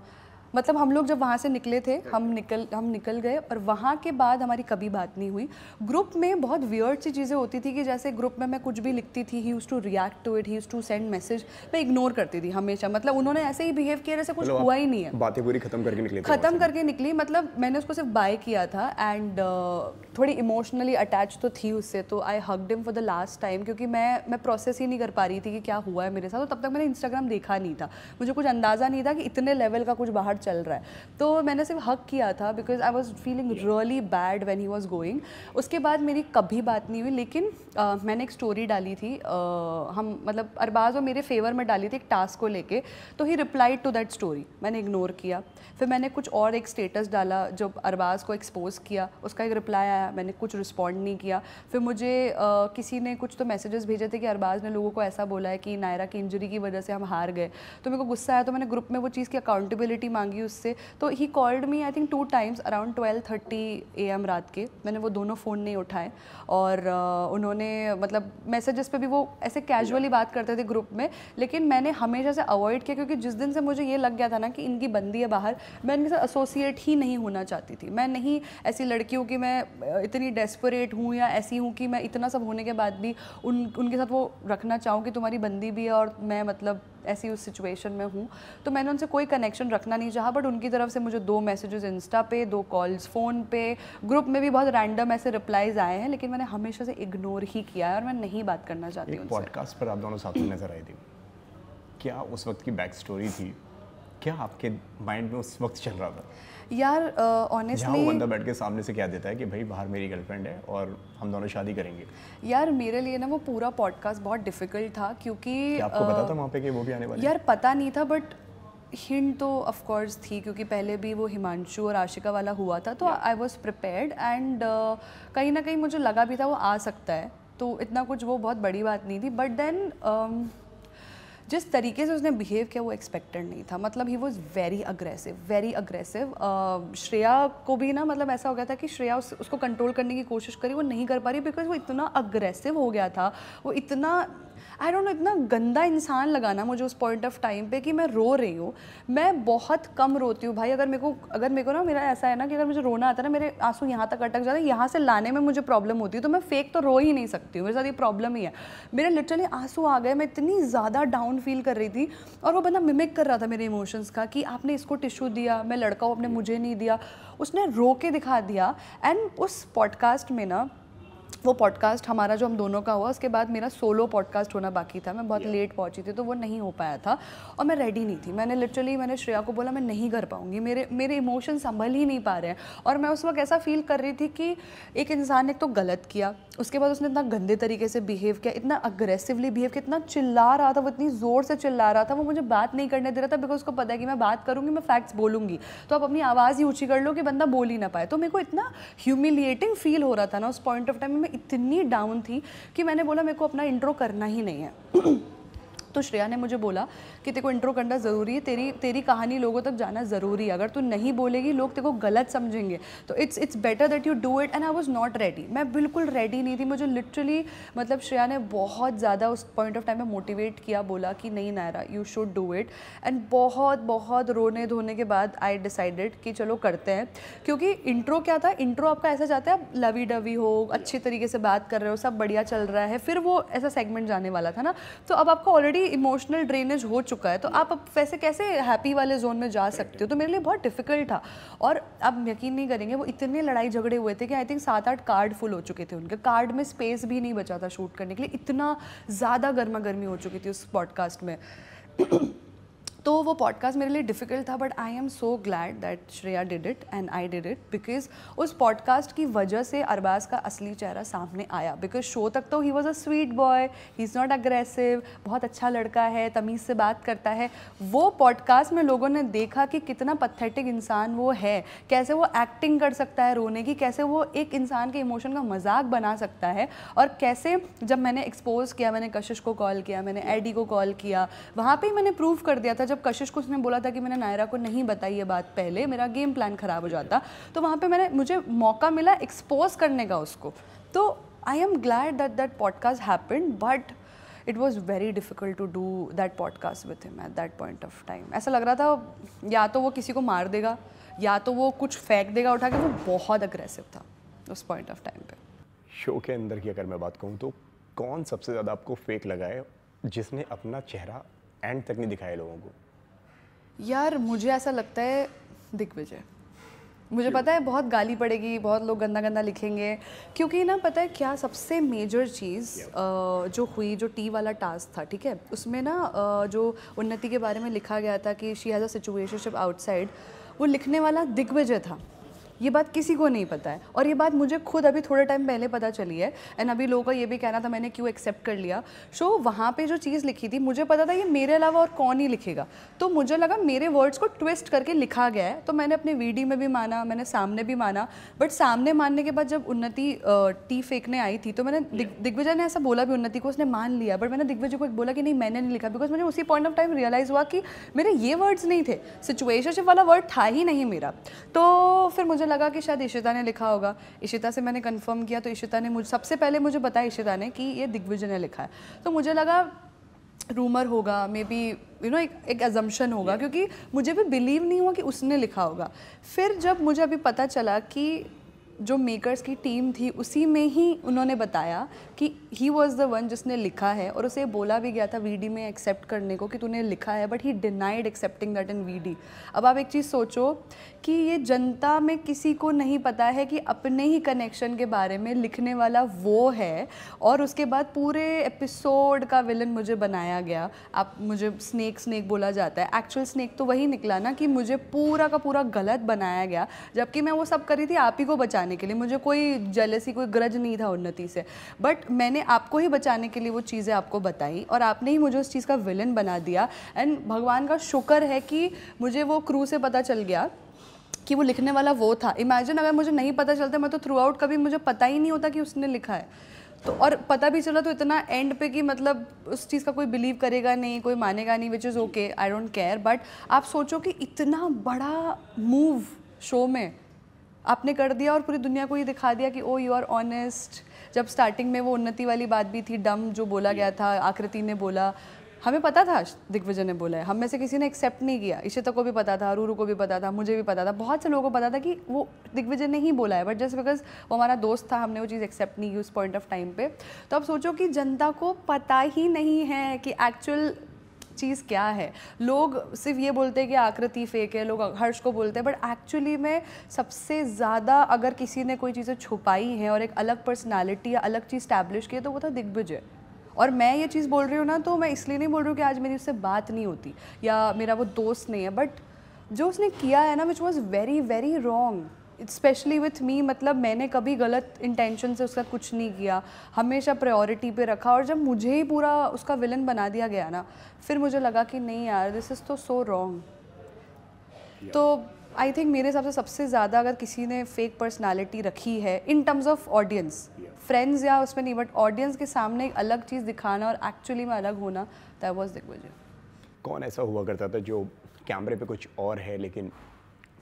मतलब हम लोग जब वहाँ से निकले थे हम निकल हम निकल गए और वहाँ के बाद हमारी कभी बात नहीं हुई ग्रुप में बहुत वियर्ड सी चीज़ें होती थी कि जैसे ग्रुप में मैं कुछ भी लिखती थी he use to react to it he use to send message मैं इग्नोर करती थी हमेशा मतलब उन्होंने ऐसे ही बिहेव किया जैसे कुछ मतलब हुआ ही नहीं है बातें पूरी खत्म करके निकली खत्म करके निकली मतलब मैंने उसको सिर्फ बाय किया था एंड uh, थोड़ी इमोशनली अटैच तो थी उससे तो आई हक him for the last time क्योंकि मैं मैं प्रोसेस ही नहीं कर पा रही थी कि क्या हुआ है मेरे साथ तो तब तक मैंने इंस्टाग्राम देखा नहीं था मुझे कुछ अंदाज़ा नहीं था कि इतने लेवल का कुछ बाहर चल रहा है तो मैंने सिर्फ हक किया था because I was feeling really bad when he was going उसके बाद मेरी कभी बात नहीं हुई लेकिन uh, मैंने एक स्टोरी डाली थी uh, हम मतलब अरबाज और मेरे फेवर में डाली थी एक टास्क को लेके तो he replied to that story मैंने इग्नोर किया फिर मैंने कुछ और एक स्टेटस डाला जब अरबाज को एक्सपोज किया उसका एक रिप्लाई आया मैंने कुछ रिस्पॉन्ड नहीं किया फिर मुझे uh, किसी ने कुछ तो मैसेजेस भेजे थे कि अरबाज ने लोगों को ऐसा बोला है कि नायरा की इंजरी की वजह से हम हार गए तो मेरे को गुस्सा आया तो मैंने ग्रुप में वो चीज़ की अकाउंटेबिलिटी मांग मांगी उससे तो he called me I think two times around twelve thirty A M रात के मैंने वो दोनों फ़ोन नहीं उठाए और uh, उन्होंने मतलब मैसेजेस पे भी वो ऐसे कैजुअली बात करते थे ग्रुप में लेकिन मैंने हमेशा से अवॉइड किया क्योंकि जिस दिन से मुझे ये लग गया था ना कि इनकी बंदी है बाहर मैं इनके साथ एसोसिएट ही नहीं होना चाहती थी मैं नहीं ऐसी लड़की हूँ कि मैं uh, इतनी डेस्परेट हूँ या ऐसी हूँ कि मैं इतना सब होने के बाद भी उन उनके साथ वो रखना चाहूँ कि तुम्हारी बंदी भी है और मैं मतलब ऐसी उस सिचुएशन में हूँ तो मैंने उनसे कोई कनेक्शन रखना नहीं चाहा बट उनकी तरफ से मुझे दो मैसेजेस इंस्टा पे दो कॉल्स फ़ोन पे ग्रुप में भी बहुत रैंडम ऐसे रिप्लाइज आए हैं लेकिन मैंने हमेशा से इग्नोर ही किया है और मैं नहीं बात करना चाहती हूँ पॉडकास्ट पर आप दोनों साथ में नजर आई थी क्या उस वक्त की बैक स्टोरी थी क्या आपके माइंड में उस वक्त चल रहा था यार ऑनेस्टली uh, बैठ के सामने से क्या देता है कि भाई बाहर मेरी गर्लफ्रेंड है और हम दोनों शादी करेंगे यार मेरे लिए ना वो पूरा पॉडकास्ट बहुत डिफिकल्ट था क्योंकि आपको uh, पता था वहाँ पे कि वो भी आने वाले यार पता नहीं था बट हिंट तो ऑफ कोर्स थी क्योंकि पहले भी वो हिमांशु और आशिका वाला हुआ था तो आई वाज प्रिपेयर्ड एंड कहीं ना कहीं मुझे लगा भी था वो आ सकता है तो इतना कुछ वो बहुत बड़ी बात नहीं थी बट देन जिस तरीके से उसने बिहेव किया वो एक्सपेक्टेड नहीं था मतलब he was very aggressive very aggressive Shreya को भी ना मतलब ऐसा हो गया था कि श्रेया उस, उसको कंट्रोल करने की कोशिश करी वो नहीं कर पा रही बिकॉज वो इतना अग्रेसिव हो गया था वो इतना आई डोंट नो इतना गंदा इंसान लगाना मुझे उस पॉइंट ऑफ टाइम पे कि मैं रो रही हूँ मैं बहुत कम रोती हूँ भाई अगर मेरे को अगर मेरे को ना मेरा ऐसा है ना कि अगर मुझे रोना आता है ना मेरे आंसू यहाँ तक अटक जाते हैं यहाँ से लाने में मुझे प्रॉब्लम होती है तो मैं फेक तो रो ही नहीं सकती हूँ मेरे साथ ये प्रॉब्लम ही है मेरे लिटरली आंसू आ गए मैं इतनी ज़्यादा डाउन फील कर रही थी और वो बंदा मिमिक कर रहा था मेरे इमोशंस का कि आपने इसको टिश्यू दिया मैं लड़का हूँ आपने मुझे नहीं दिया उसने रो के दिखा दिया एंड उस पॉडकास्ट में ना वो पॉडकास्ट हमारा जो हम दोनों का हुआ उसके बाद मेरा सोलो पॉडकास्ट होना बाकी था मैं बहुत yeah. लेट पहुंची थी तो वो नहीं हो पाया था और मैं रेडी नहीं थी मैंने लिटरली मैंने श्रेया को बोला मैं नहीं कर पाऊँगी मेरे मेरे इमोशन संभल ही नहीं पा रहे हैं और मैं उस वक्त ऐसा फील कर रही थी कि एक इंसान ने तो गलत किया उसके बाद उसने इतना गंदे तरीके से बिहेव किया इतना अग्रेसिवली बिहेव किया इतना चिल्ला रहा था वो इतनी ज़ोर से चिल्ला रहा था वो मुझे बात नहीं करने दे रहा था बिकॉज उसको पता है कि मैं बात करूँगी मैं फैक्ट्स बोलूँगी तो आप अपनी आवाज़ ही ऊँची कर लो कि बंदा बोल ही ना पाए तो मेरे को इतना ह्यूमिलिएटिंग फील हो रहा था ना उस पॉइंट ऑफ टाइम में इतनी डाउन थी कि मैंने बोला मेरे को अपना इंट्रो करना ही नहीं है तो श्रेया ने मुझे बोला कि तेरे को इंट्रो करना ज़रूरी है तेरी तेरी कहानी लोगों तक जाना ज़रूरी है अगर तू नहीं बोलेगी लोग तेरे को गलत समझेंगे तो it's it's better that you do it and I was not ready मैं बिल्कुल रेडी नहीं थी मुझे लिटरली मतलब श्रेया ने बहुत ज़्यादा उस पॉइंट ऑफ टाइम में मोटिवेट किया बोला कि नहीं Naira you should do it and बहुत बहुत रोने धोने के बाद आई डिसाइडेड कि चलो करते हैं क्योंकि इंट्रो क्या था इंट्रो आपका ऐसा चाहता है लवी डवी हो अच्छे तरीके से बात कर रहे हो सब बढ़िया चल रहा है फिर वो ऐसा सेगमेंट जाने वाला था ना तो अब आपको ऑलरेडी ऑलरेडी इमोशनल ड्रेनेज हो चुका है तो आप अब वैसे कैसे हैप्पी वाले जोन में जा सकते हो तो मेरे लिए बहुत डिफिकल्ट था और अब यकीन नहीं करेंगे वो इतने लड़ाई झगड़े हुए थे कि आई थिंक सात आठ कार्ड फुल हो चुके थे उनके कार्ड में स्पेस भी नहीं बचा था शूट करने के लिए इतना ज़्यादा गर्मा गर्मी हो चुकी थी उस पॉडकास्ट में तो वो पॉडकास्ट मेरे लिए डिफ़िकल्ट था but I am so glad that Shreya did it and I did it because उस पॉडकास्ट की वजह से अरबाज का असली चेहरा सामने आया बिकॉज शो तक तो he was a sweet boy he is not aggressive बहुत अच्छा लड़का है तमीज़ से बात करता है वो पॉडकास्ट में लोगों ने देखा कि कितना पथेटिक इंसान वो है कैसे वो एक्टिंग कर सकता है रोने की कैसे वो एक इंसान के इमोशन का मजाक बना सकता है और कैसे जब मैंने एक्सपोज किया मैंने कशिश को कॉल किया मैंने एडी को कॉल किया वहाँ पर ही मैंने प्रूव कर दिया था जब जब कशिश को उसने बोला था कि मैंने नायरा को नहीं बताई ये बात पहले मेरा गेम प्लान ख़राब हो जाता तो वहाँ पर मैंने मुझे मौका मिला एक्सपोज करने का उसको तो I am glad that that podcast happen but it was very difficult to do that podcast with him at that point of time ऐसा लग रहा था या तो वो किसी को मार देगा या तो वो कुछ फेंक देगा उठा के वो बहुत अग्रेसिव था उस पॉइंट ऑफ टाइम पे शो के अंदर की अगर मैं बात कहूँ तो कौन सबसे ज़्यादा आपको फेक लगा है जिसने अपना चेहरा एंड तक नहीं दिखाया लोगों को यार मुझे ऐसा लगता है दिग्विजय मुझे पता है बहुत गाली पड़ेगी बहुत लोग गंदा गंदा लिखेंगे क्योंकि ना पता है क्या सबसे मेजर चीज़ जो हुई जो टी वाला टास्क था ठीक है उसमें ना जो उन्नति के बारे में लिखा गया था कि she has a situationship outside वो लिखने वाला दिग्विजय था ये बात किसी को नहीं पता है और ये बात मुझे खुद अभी थोड़े टाइम पहले पता चली है एंड अभी लोगों का ये भी कहना था मैंने क्यों एक्सेप्ट कर लिया सो so, वहाँ पे जो चीज़ लिखी थी मुझे पता था ये मेरे अलावा और कौन ही लिखेगा तो मुझे लगा मेरे वर्ड्स को ट्विस्ट करके लिखा गया है तो मैंने अपने वीडियो में भी माना मैंने सामने भी माना बट सामने मानने के बाद जब उन्नति टी फेंकने आई थी तो मैंने दिग्विजय ने ऐसा बोला भी उन्नति को उसने मान लिया बट मैंने दिग्विजय को बोला कि नहीं मैंने नहीं लिखा बिकॉज मुझे उसी पॉइंट ऑफ टाइम रियलाइज़ हुआ कि मेरे ये वर्ड्स नहीं थे सिचुएशनशिप वाला वर्ड था ही नहीं मेरा तो फिर मुझे लगा कि शायद इशिता ने लिखा होगा इशिता से मैंने कंफर्म किया तो इशिता ने मुझे सबसे पहले मुझे बताया इशिता ने कि ये दिग्विजय ने लिखा है तो मुझे लगा रूमर होगा मे बी यू नो एक एक एजम्पन होगा क्योंकि मुझे भी बिलीव नहीं हुआ कि उसने लिखा होगा फिर जब मुझे अभी पता चला कि जो मेकर्स की टीम थी उसी में ही उन्होंने बताया कि ही वॉज द वन जिसने लिखा है और उसे बोला भी गया था वीडी में एक्सेप्ट करने को कि तूने लिखा है but he denied accepting that इन वी अब आप एक चीज़ सोचो कि ये जनता में किसी को नहीं पता है कि अपने ही कनेक्शन के बारे में लिखने वाला वो है और उसके बाद पूरे एपिसोड का विलन मुझे बनाया गया आप मुझे स्नेक स्नेक बोला जाता है एक्चुअल स्नेक तो वही निकला ना कि मुझे पूरा का पूरा गलत बनाया गया जबकि मैं वो सब करी थी आप ही को बचाने बचाने के लिए मुझे कोई जलसी कोई ग्रज नहीं था उन्नति से बट मैंने आपको ही बचाने के लिए वो चीज़ें आपको बताई और आपने ही मुझे उस चीज़ का विलन बना दिया एंड भगवान का शुक्र है कि मुझे वो क्रू से पता चल गया कि वो लिखने वाला वो था इमेजिन अगर मुझे नहीं पता चलता मैं तो थ्रू आउट कभी मुझे पता ही नहीं होता कि उसने लिखा है तो और पता भी चला तो इतना एंड पे कि मतलब उस चीज़ का कोई बिलीव करेगा नहीं कोई मानेगा नहीं which is okay I don't care but आप सोचो कि इतना बड़ा मूव शो में आपने कर दिया और पूरी दुनिया को ये दिखा दिया कि ओ यू आर ऑनेस्ट जब स्टार्टिंग में वो उन्नति वाली बात भी थी डम जो बोला गया था आकृति ने बोला हमें पता था दिग्विजय ने बोला है हम में से किसी ने एक्सेप्ट नहीं किया इशिता को भी पता था रूरू को भी पता था मुझे भी पता था बहुत से लोगों को पता था कि वो दिग्विजय ने ही बोला है बट जस्ट बिकॉज वो हमारा दोस्त था हमने वो चीज़ एक्सेप्ट नहीं की उस पॉइंट ऑफ टाइम पे तो अब सोचो कि जनता को पता ही नहीं है कि एक्चुअल चीज़ क्या है लोग सिर्फ ये बोलते हैं कि आकृति फेक है लोग हर्ष को बोलते हैं बट एक्चुअली में सबसे ज़्यादा अगर किसी ने कोई चीज़ें छुपाई हैं और एक अलग पर्सनैलिटी या अलग चीज़ स्टैब्लिश की है तो वो था दिग्विजय और मैं ये चीज़ बोल रही हूँ ना तो मैं इसलिए नहीं बोल रही हूँ कि आज मेरी उससे बात नहीं होती या मेरा वो दोस्त नहीं है बट जो उसने किया है ना which was very very wrong specially with me मतलब मैंने कभी गलत इंटेंशन से उसका कुछ नहीं किया हमेशा प्रायोरिटी पे रखा और जब मुझे ही पूरा उसका विलन बना दिया गया ना फिर मुझे लगा कि नहीं यार दिस इज़ तो सो रॉन्ग तो आई थिंक मेरे हिसाब से सबसे ज़्यादा अगर किसी ने फेक पर्सनालिटी रखी है in terms of audience friends या उसमें नहीं बट ऑडियंस के सामने एक अलग चीज़ दिखाना और एक्चुअली में अलग होना दैट वॉज दिग्विजय कौन ऐसा हुआ करता था जो कैमरे पे कुछ और है लेकिन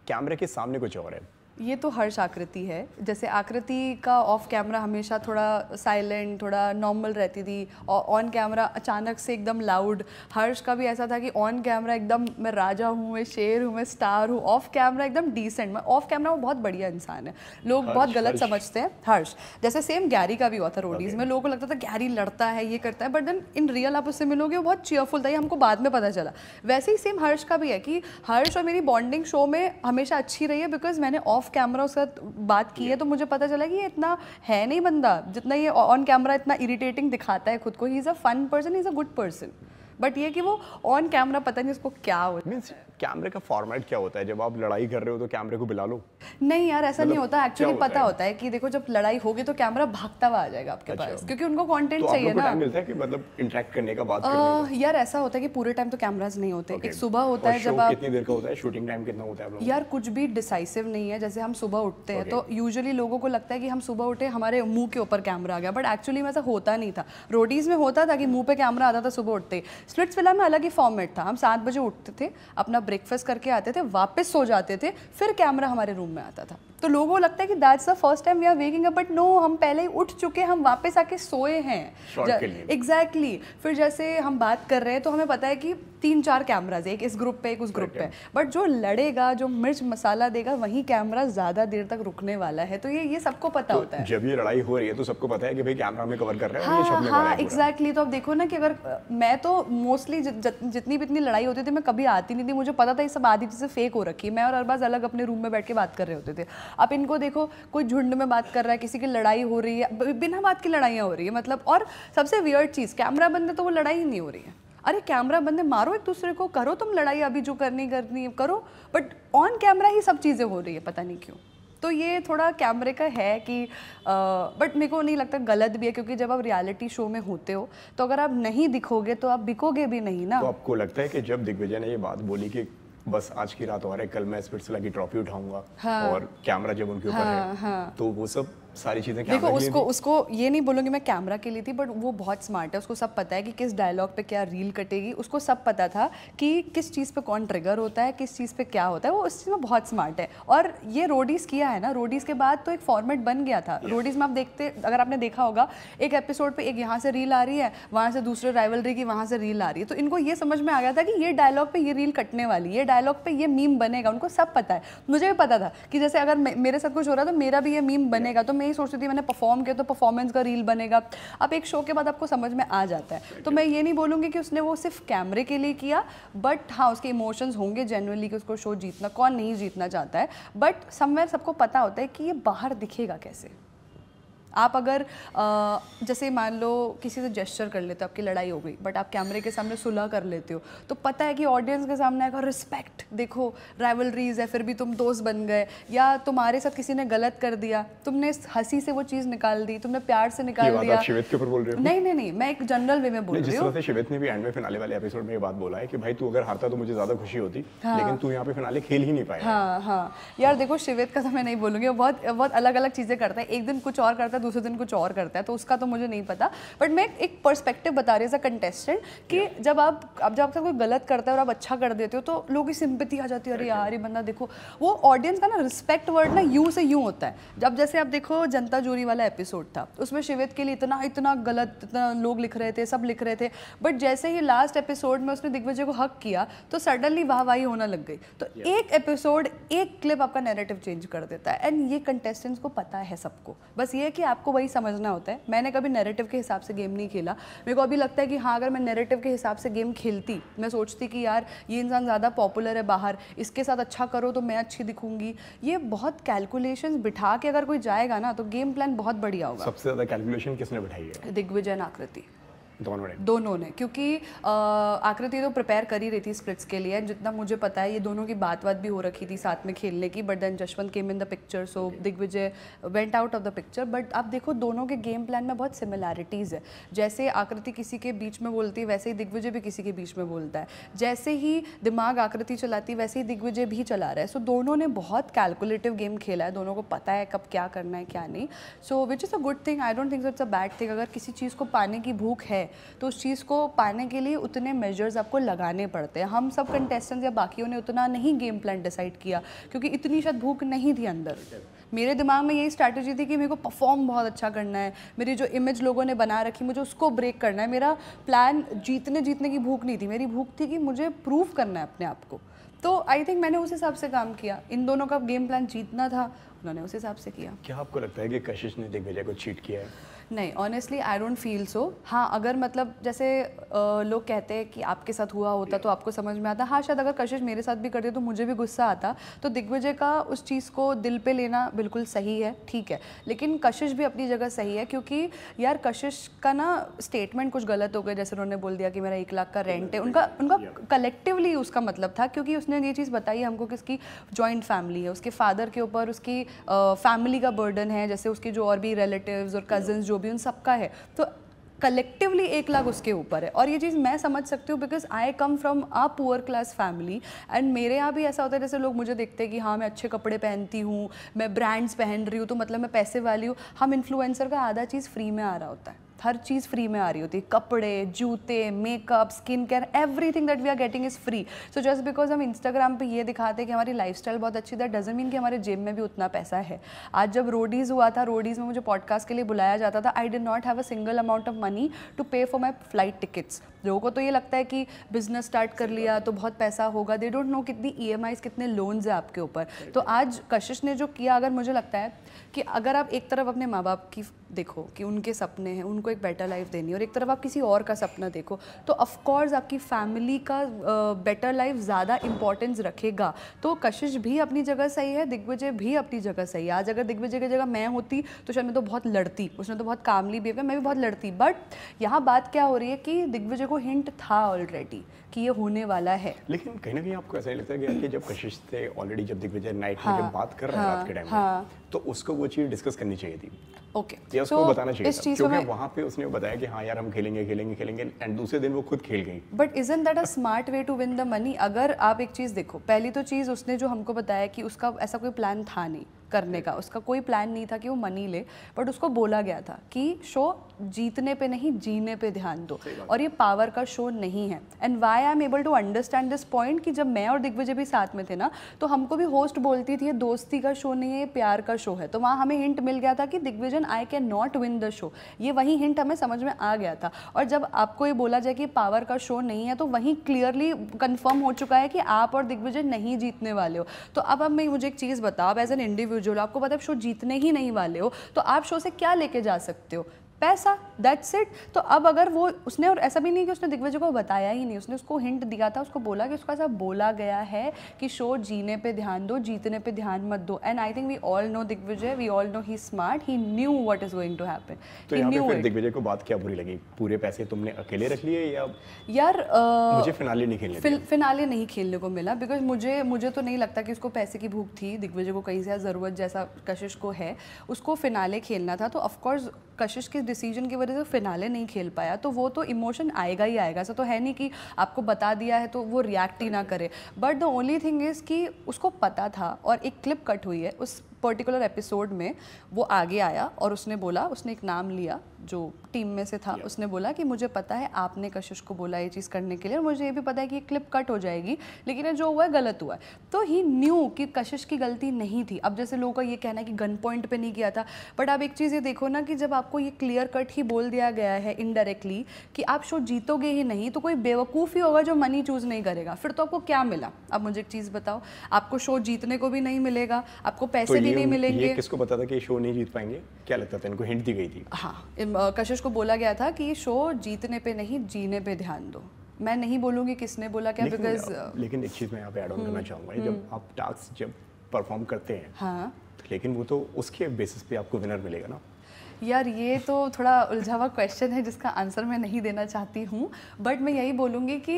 कैमरे के सामने कुछ और है ये तो हर्ष आकृति है जैसे आकृति का ऑफ कैमरा हमेशा थोड़ा साइलेंट थोड़ा नॉर्मल रहती थी और ऑन कैमरा अचानक से एकदम लाउड हर्ष का भी ऐसा था कि ऑन कैमरा एकदम मैं राजा हूँ मैं शेर हूँ मैं स्टार हूँ ऑफ कैमरा एकदम डिसेंट मैं ऑफ कैमरा वो बहुत बढ़िया इंसान है लोग हर्ष, बहुत गलत हर्ष. समझते हैं हर्ष जैसे सेम गैरी का भी हुआ था रोडीज okay. में लोगों को लगता था गैरी लड़ता है ये करता है बट देन इन रियल आप उससे मिलोगे वो बहुत चेयरफुल था ये हमको बाद में पता चला वैसे ही सेम हर्ष का भी है कि हर्ष और मेरी बॉन्डिंग शो में हमेशा अच्छी रही है बिकॉज मैंने ऑफ ऑफ कैमरा उसके साथ बात की है तो मुझे पता चला कि ये इतना है नहीं बंदा जितना ये ऑन कैमरा इतना इरिटेटिंग दिखाता है खुद को he is a fun person is a good person but ये कि वो ऑन कैमरा पता नहीं उसको क्या होता मीन्स कैमरे का फॉर्मेट क्या होता है जब आप लड़ाई कर रहे हो तो कैमरे को बुला लो नहीं यार ऐसा नहीं मतलब होता एक्चुअली पता होता है होता है कि देखो जब लड़ाई होगी तो कैमरा भागता हुआ आ जाएगा आपके अच्छा। पास क्योंकि उनको कंटेंट तो चाहिए ना मिलता है कि मतलब इंटरेक्ट करने का बात आ, करने यार ऐसा होता है कि पूरे टाइम तो कैमराज नहीं होते एक सुबह होता है जब आप कितनी देर का होता है शूटिंग टाइम कितना होता है यार कुछ भी डिसाइसिव नहीं है जैसे हम सुबह उठते हैं तो यूजुअली लोगों को लगता है कि हम सुबह उठे हमारे मुंह के ऊपर कैमरा आ गया बट एक्चुअली में ऐसा होता नहीं था रोटीज में होता था कि मुंह पे कैमरा आता था सुबह उठते स्लिट्सविला में अलग ही फॉर्मेट था हम सात बजे उठते थे अपना ब्रेकफास्ट करके आते थे वापस सो जाते थे फिर कैमरा हमारे रूम में आता था तो लोगों को लगता है कि that's the first time we are waking up but no हम पहले ही उठ चुके हम वापस आके सोए हैं एग्जैक्टली exactly. फिर जैसे हम बात कर रहे हैं तो हमें पता है कि तीन चार कैमराज एक इस ग्रुप पे एक उस ग्रुप पे बट जो लड़ेगा जो मिर्च मसाला देगा वही कैमरा ज़्यादा देर तक रुकने वाला है तो ये ये सबको पता तो होता है जब ये लड़ाई हो रही है तो सबको पता है कि भाई कैमरा में कवर कर रहे हैं हाँ हाँ एग्जैक्टली तो आप देखो ना कि अगर मैं तो मोस्टली जितनी भी इतनी लड़ाई होती थी मैं कभी आती नहीं थी मुझे पता था ये सब आधी चीज़ें फेक हो रखी मैं और अरबाज अलग अपने रूम में बैठ के बात कर रहे होते थे आप इनको देखो कोई झुंड में बात कर रहा है किसी की लड़ाई हो रही है बिना बात की लड़ाइयाँ हो रही है मतलब और सबसे वियर्ड चीज़ कैमरा बंद है तो वो लड़ाई ही नहीं हो रही है अरे कैमरा बंद है मारो एक दूसरे को करो तुम लड़ाई अभी जो करनी करनी है करो बट ऑन कैमरा ही सब चीज़ें हो रही है पता नहीं क्यों तो ये थोड़ा कैमरे का है कि बट मेरे को नहीं लगता गलत भी है क्योंकि जब आप रियलिटी शो में होते हो तो अगर आप नहीं दिखोगे तो आप बिकोगे भी नहीं ना तो आपको लगता है कि जब दिग्विजय ने ये बात बोली कि बस आज की रात और है कल मैं स्पिट्सला की ट्रॉफी उठाऊंगा हाँ, और कैमरा जब उनके ऊपर हाँ, है हाँ, तो वो सब सारी चीज़ें देखो उसको उसको ये नहीं बोलूँगी मैं कैमरा के लिए थी बट वो बहुत स्मार्ट है उसको सब पता है कि किस डायलॉग पे क्या रील कटेगी उसको सब पता था कि किस चीज़ पे कौन ट्रिगर होता है किस चीज़ पे क्या होता है वो उस चीज़ में बहुत स्मार्ट है और ये रोडीज़ किया है ना रोडीज़ के बाद तो एक फॉर्मेट बन गया था रोडीज़ में आप देखते अगर आपने देखा होगा एक एपिसोड पर एक यहाँ से रील आ रही है वहाँ से दूसरे राइवलरी की वहाँ से रील आ रही है तो इनको ये समझ में आ गया था कि ये डायलॉग पर ये रील कटने वाली ये डायलॉग पे ये मीम बनेगा उनको सब पता है मुझे भी पता था कि जैसे अगर मेरे साथ कुछ हो रहा है तो मेरा भी ये मीम बनेगा तो मैं यही सोच रही थी मैंने परफॉर्म किया तो परफॉर्मेंस का रील बनेगा अब एक शो के बाद आपको समझ में आ जाता है तो मैं ये नहीं बोलूँगी कि उसने वो सिर्फ कैमरे के लिए किया बट हाँ उसके इमोशंस होंगे जेनुअनली कि उसको शो जीतना कौन नहीं जीतना चाहता है बट समवेयर सबको पता होता है कि ये बाहर दिखेगा कैसे आप अगर जैसे मान लो किसी से जेस्चर कर लेते हो आपकी लड़ाई हो गई बट आप कैमरे के सामने सुलह कर लेते हो तो पता है कि ऑडियंस के सामने आएगा रिस्पेक्ट देखो राइवलरीज है फिर भी तुम दोस्त बन गए या तुम्हारे साथ किसी ने गलत कर दिया तुमने हंसी से वो चीज़ निकाल दी तुमने प्यार से निकाल दिया के ऊपर बोल रहे हो नहीं नहीं नहीं मैं एक जनरल वे में बोल रही हूँ शिवेत ने भी एंड में फिनाले वाले एपिसोड में ये बात बोला है कि भाई तू अगर हारता तो मुझे ज़्यादा खुशी होती हाँ। लेकिन तू यहाँ पे फिनाले खेल ही नहीं पाया हाँ हाँ यार देखो शिवेत का तो मैं नहीं बोलूंगी बहुत बहुत अलग अलग चीज़ें करता है एक दिन कुछ और करता है दूसरे दिन कुछ और करता है तो उसका तो मुझे नहीं पता बट मैं एक पर्सपेक्टिव बता रही एज अ कंटेस्टेंट कि जब आप अब जब आपका कोई गलत करता है और आप अच्छा कर देते हो तो लोगों की सिंपति आ जाती है अरे यार ये बंदा देखो वो ऑडियंस का ना रिस्पेक्ट वर्ड ना यू से यूँ होता है जब जैसे आप देखो जनता जोरी वाला एपिसोड था उसमें शिवेद के लिए इतना इतना गलत इतना लोग लिख रहे थे सब लिख रहे थे बट जैसे ही लास्ट एपिसोड में उसने दिग्विजय को हक किया तो सडनली वाह वाही होना लग गई तो एक एपिसोड एक क्लिप आपका नैरेटिव चेंज कर देता है एंड ये कंटेस्टेंट्स को पता है सबको बस ये कि आप आपको वही समझना होता है मैंने कभी नैरेटिव के हिसाब से गेम नहीं खेला मेरे को अभी लगता है कि हाँ अगर मैं नैरेटिव के हिसाब से गेम खेलती मैं सोचती कि यार ये इंसान ज़्यादा पॉपुलर है बाहर इसके साथ अच्छा करो तो मैं अच्छी दिखूंगी ये बहुत कैलकुलेशन बिठा के अगर कोई जाएगा ना तो गेम प्लान बहुत बढ़िया होगा सबसे ज़्यादा कैलकुलेशन किसने बिठाई है दिग्विजय आकृति दोनों ने दोनों ने क्योंकि आकृति तो प्रिपेयर कर ही रही थी स्प्लिट्स के लिए जितना मुझे पता है ये दोनों की बात बात भी हो रखी थी साथ में खेलने की but then Jashwant came in the picture so Digvijay went out of the picture but आप देखो दोनों के गेम प्लान में बहुत सिमिलैरिटीज़ है जैसे आकृति किसी के बीच में बोलती है वैसे ही दिग्विजय भी किसी के बीच में बोलता है जैसे ही दिमाग आकृति चलाती वैसे ही दिग्विजय भी चला रहा है सो so, दोनों ने बहुत कैलकुलेटिव गेम खेला है दोनों को पता है कब क्या करना है क्या नहीं so which is a good thing I don't think it's a bad thing अगर किसी चीज़ को पाने की भूख है तो उस चीज़ को पाने के लिए उतने मेजर्स आपको लगाने पड़ते हैं हम सब कंटेस्टेंट्स या बाकियों ने उतना नहीं गेम प्लान डिसाइड किया क्योंकि इतनी शायद भूख नहीं थी अंदर मेरे दिमाग में यही स्ट्रैटेजी थी कि मेरे को परफॉर्म बहुत अच्छा करना है मेरी जो इमेज लोगों ने बना रखी मुझे उसको ब्रेक करना है मेरा प्लान जीतने जीतने की भूख नहीं थी मेरी भूख थी कि मुझे प्रूव करना है अपने आप को तो आई थिंक मैंने उस हिसाब से काम किया इन दोनों का गेम प्लान जीतना था उन्होंने उस हिसाब से किया क्या आपको लगता है कि कशिश ने दिग्विजय को चीट किया है नहीं honestly I don't feel so हाँ अगर मतलब जैसे लोग कहते हैं कि आपके साथ हुआ होता yeah. तो आपको समझ में आता हाँ शायद अगर कशिश मेरे साथ भी करते तो मुझे भी गुस्सा आता तो दिग्विजय का उस चीज़ को दिल पे लेना बिल्कुल सही है ठीक है लेकिन कशिश भी अपनी जगह सही है क्योंकि यार कशिश का ना स्टेटमेंट कुछ गलत हो गया जैसे उन्होंने बोल दिया कि मेरा एक लाख का रेंट है उनका उनका कलेक्टिवली उसका मतलब था क्योंकि उसने ये चीज़ बताई हमको कि उसकी जॉइंट फैमिली है उसके फादर के ऊपर उसकी फैमिली का बर्डन है जैसे उसके जो और भी रिलेटिव्स और कजन्स जो भी उन सबका है तो कलेक्टिवली एक लाख उसके ऊपर है और ये चीज़ मैं समझ सकती हूँ because I come from a poor class family and मेरे यहाँ भी ऐसा होता है जैसे लोग मुझे देखते हैं कि हाँ मैं अच्छे कपड़े पहनती हूँ मैं ब्रांड्स पहन रही हूँ तो मतलब मैं पैसे वाली हूँ हम इन्फ्लुएंसर का आधा चीज़ फ्री में आ रहा होता है हर चीज़ फ्री में आ रही होती है कपड़े जूते makeup skin care everything that we are getting is free so just because हम इंस्टाग्राम पे ये दिखाते हैं कि हमारी स्टाइल बहुत अच्छी दैट डजन मीन कि हमारे जेब में भी उतना पैसा है आज जब रोडीज़ हुआ था रोडीज़ में मुझे पॉडकास्ट के लिए बुलाया जाता था I did not have a single amount of money to pay for my flight tickets लोगों को तो ये लगता है कि बिजनेस स्टार्ट कर लिया तो बहुत पैसा होगा दे डोंट नो कितनी ई e कितने लोन्स हैं आपके ऊपर तो आज कशिश ने जो किया अगर मुझे लगता है कि अगर आप एक तरफ अपने माँ बाप की देखो कि उनके सपने हैं उनको एक बेटर लाइफ देनी और एक तरफ आप किसी और का सपना देखो तो ऑफकोर्स आपकी फैमिली का बेटर लाइफ ज़्यादा इंपॉर्टेंस रखेगा तो कशिश भी अपनी जगह सही है दिग्विजय भी अपनी जगह सही है आज अगर दिग्विजय की जगह मैं होती तो शायद मैं तो बहुत लड़ती उसने तो बहुत कामली बिहेव मैं भी बहुत लड़ती बट यहाँ बात क्या हो रही है कि दिग्विजय को हिंट था ऑलरेडी कि ये होने वाला है लेकिन कहीं ना कहीं आपको ऐसा ही लगता है कि जब कशिश थे ऑलरेडी जब दिग्विजय नाइट हाँ, जब बात कर रहे हैं हाँ, रात के टाइम हाँ, तो उसको वो चीज़ डिस्कस करनी चाहिए थी ओके okay. या उसको so, तो बताना चाहिए इस चीज़ क्योंकि वहाँ पे उसने बताया कि हाँ यार हम खेलेंगे खेलेंगे खेलेंगे एंड दूसरे दिन वो खुद खेल गई but isn't that a smart way to win the money अगर आप एक चीज़ देखो पहली तो चीज़ उसने जो हमको बताया कि उसका ऐसा कोई प्लान था नहीं करने का उसका कोई प्लान नहीं था कि वो मनी ले बट उसको बोला गया था कि शो जीतने पे नहीं जीने पे ध्यान दो और ये पावर का शो नहीं है and why I am able to understand this point कि जब मैं और दिग्विजय भी साथ में थे ना तो हमको भी होस्ट बोलती थी दोस्ती का शो नहीं है प्यार का शो है तो वहाँ हमें हिंट मिल गया था कि दिग्विजन I can not win the show ये वही हिंट हमें समझ में आ गया था और जब आपको ये बोला जाए कि पावर का शो नहीं है तो वहीं क्लियरली कन्फर्म हो चुका है कि आप और दिग्विजय नहीं जीतने वाले हो तो अब अब मैं मुझे एक चीज़ बताओ एज एन इंडिविजुअल आपको पता है शो जीतने ही नहीं वाले हो तो आप शो से क्या लेके जा सकते हो पैसा दैट्स इट तो अब अगर वो उसने और ऐसा भी नहीं कि उसने दिग्विजय को बताया ही नहीं उसने उसको हिंट दिया था उसको बोला कि उसका ऐसा बोला गया है कि शो जीने पे ध्यान दो जीतने पे ध्यान मत दो and I think we all know Digvijay we all know he smart he knew what is going to happen तो न्यू पे दिग्विजय को बात क्या बुरी लगी पूरे पैसे तुमने अकेले रख लिए या यार मुझे फिनाले नहीं खेलने फिनाले नहीं खेलने को मिला बिकॉज मुझे मुझे तो नहीं लगता कि उसको पैसे की भूख थी दिग्विजय को कहीं से ज़रूरत जैसा कशिश को है उसको फिनाले खेलना था तो ऑफकोर्स कशिश के डिसीजन की वजह से फिनाले नहीं खेल पाया तो वो तो इमोशन आएगा ही आएगा ऐसा तो है नहीं कि आपको बता दिया है तो वो रिएक्ट ही ना करे but the only thing is कि उसको पता था और एक क्लिप कट हुई है उस पर्टिकुलर एपिसोड में वो आगे आया और उसने बोला उसने एक नाम लिया जो टीम में से था yeah. उसने बोला कि मुझे पता है आपने कशिश को बोला ये चीज़ करने के लिए और मुझे ये भी पता है कि ये क्लिप कट हो जाएगी लेकिन ये जो हुआ है गलत हुआ है तो ही न्यू कि कशिश की गलती नहीं थी अब जैसे लोगों का ये कहना है कि गन पॉइंट पर नहीं किया था बट आप एक चीज़ ये देखो ना कि जब आपको ये क्लियर कट ही बोल दिया गया है इनडायरेक्टली कि आप शो जीतोगे ही नहीं तो कोई बेवकूफ़ ही होगा जो मनी चूज़ नहीं करेगा फिर तो आपको क्या मिला अब मुझे एक चीज़ बताओ आपको शो जीतने को भी नहीं मिलेगा आपको पैसे तो भी नहीं मिलेंगे ये किसको पता था कि शो नहीं जीत पाएंगे क्या लगता था इनको हिंट दी गई थी हाँ कशिश को बोला गया था कि शो जीतने पे नहीं जीने पे ध्यान दो मैं नहीं बोलूंगी किसने बोला क्या बिकॉज लेकिन एक चीज मैं यहाँ पे ऐड ऑन हम्म, करना चाहूंगा जब हम्म। आप टास्क जब परफॉर्म करते हैं हाँ लेकिन वो तो उसके बेसिस पे आपको विनर मिलेगा ना यार ये तो थोड़ा उलझा हुआ क्वेश्चन है जिसका आंसर मैं नहीं देना चाहती हूँ बट मैं यही बोलूंगी कि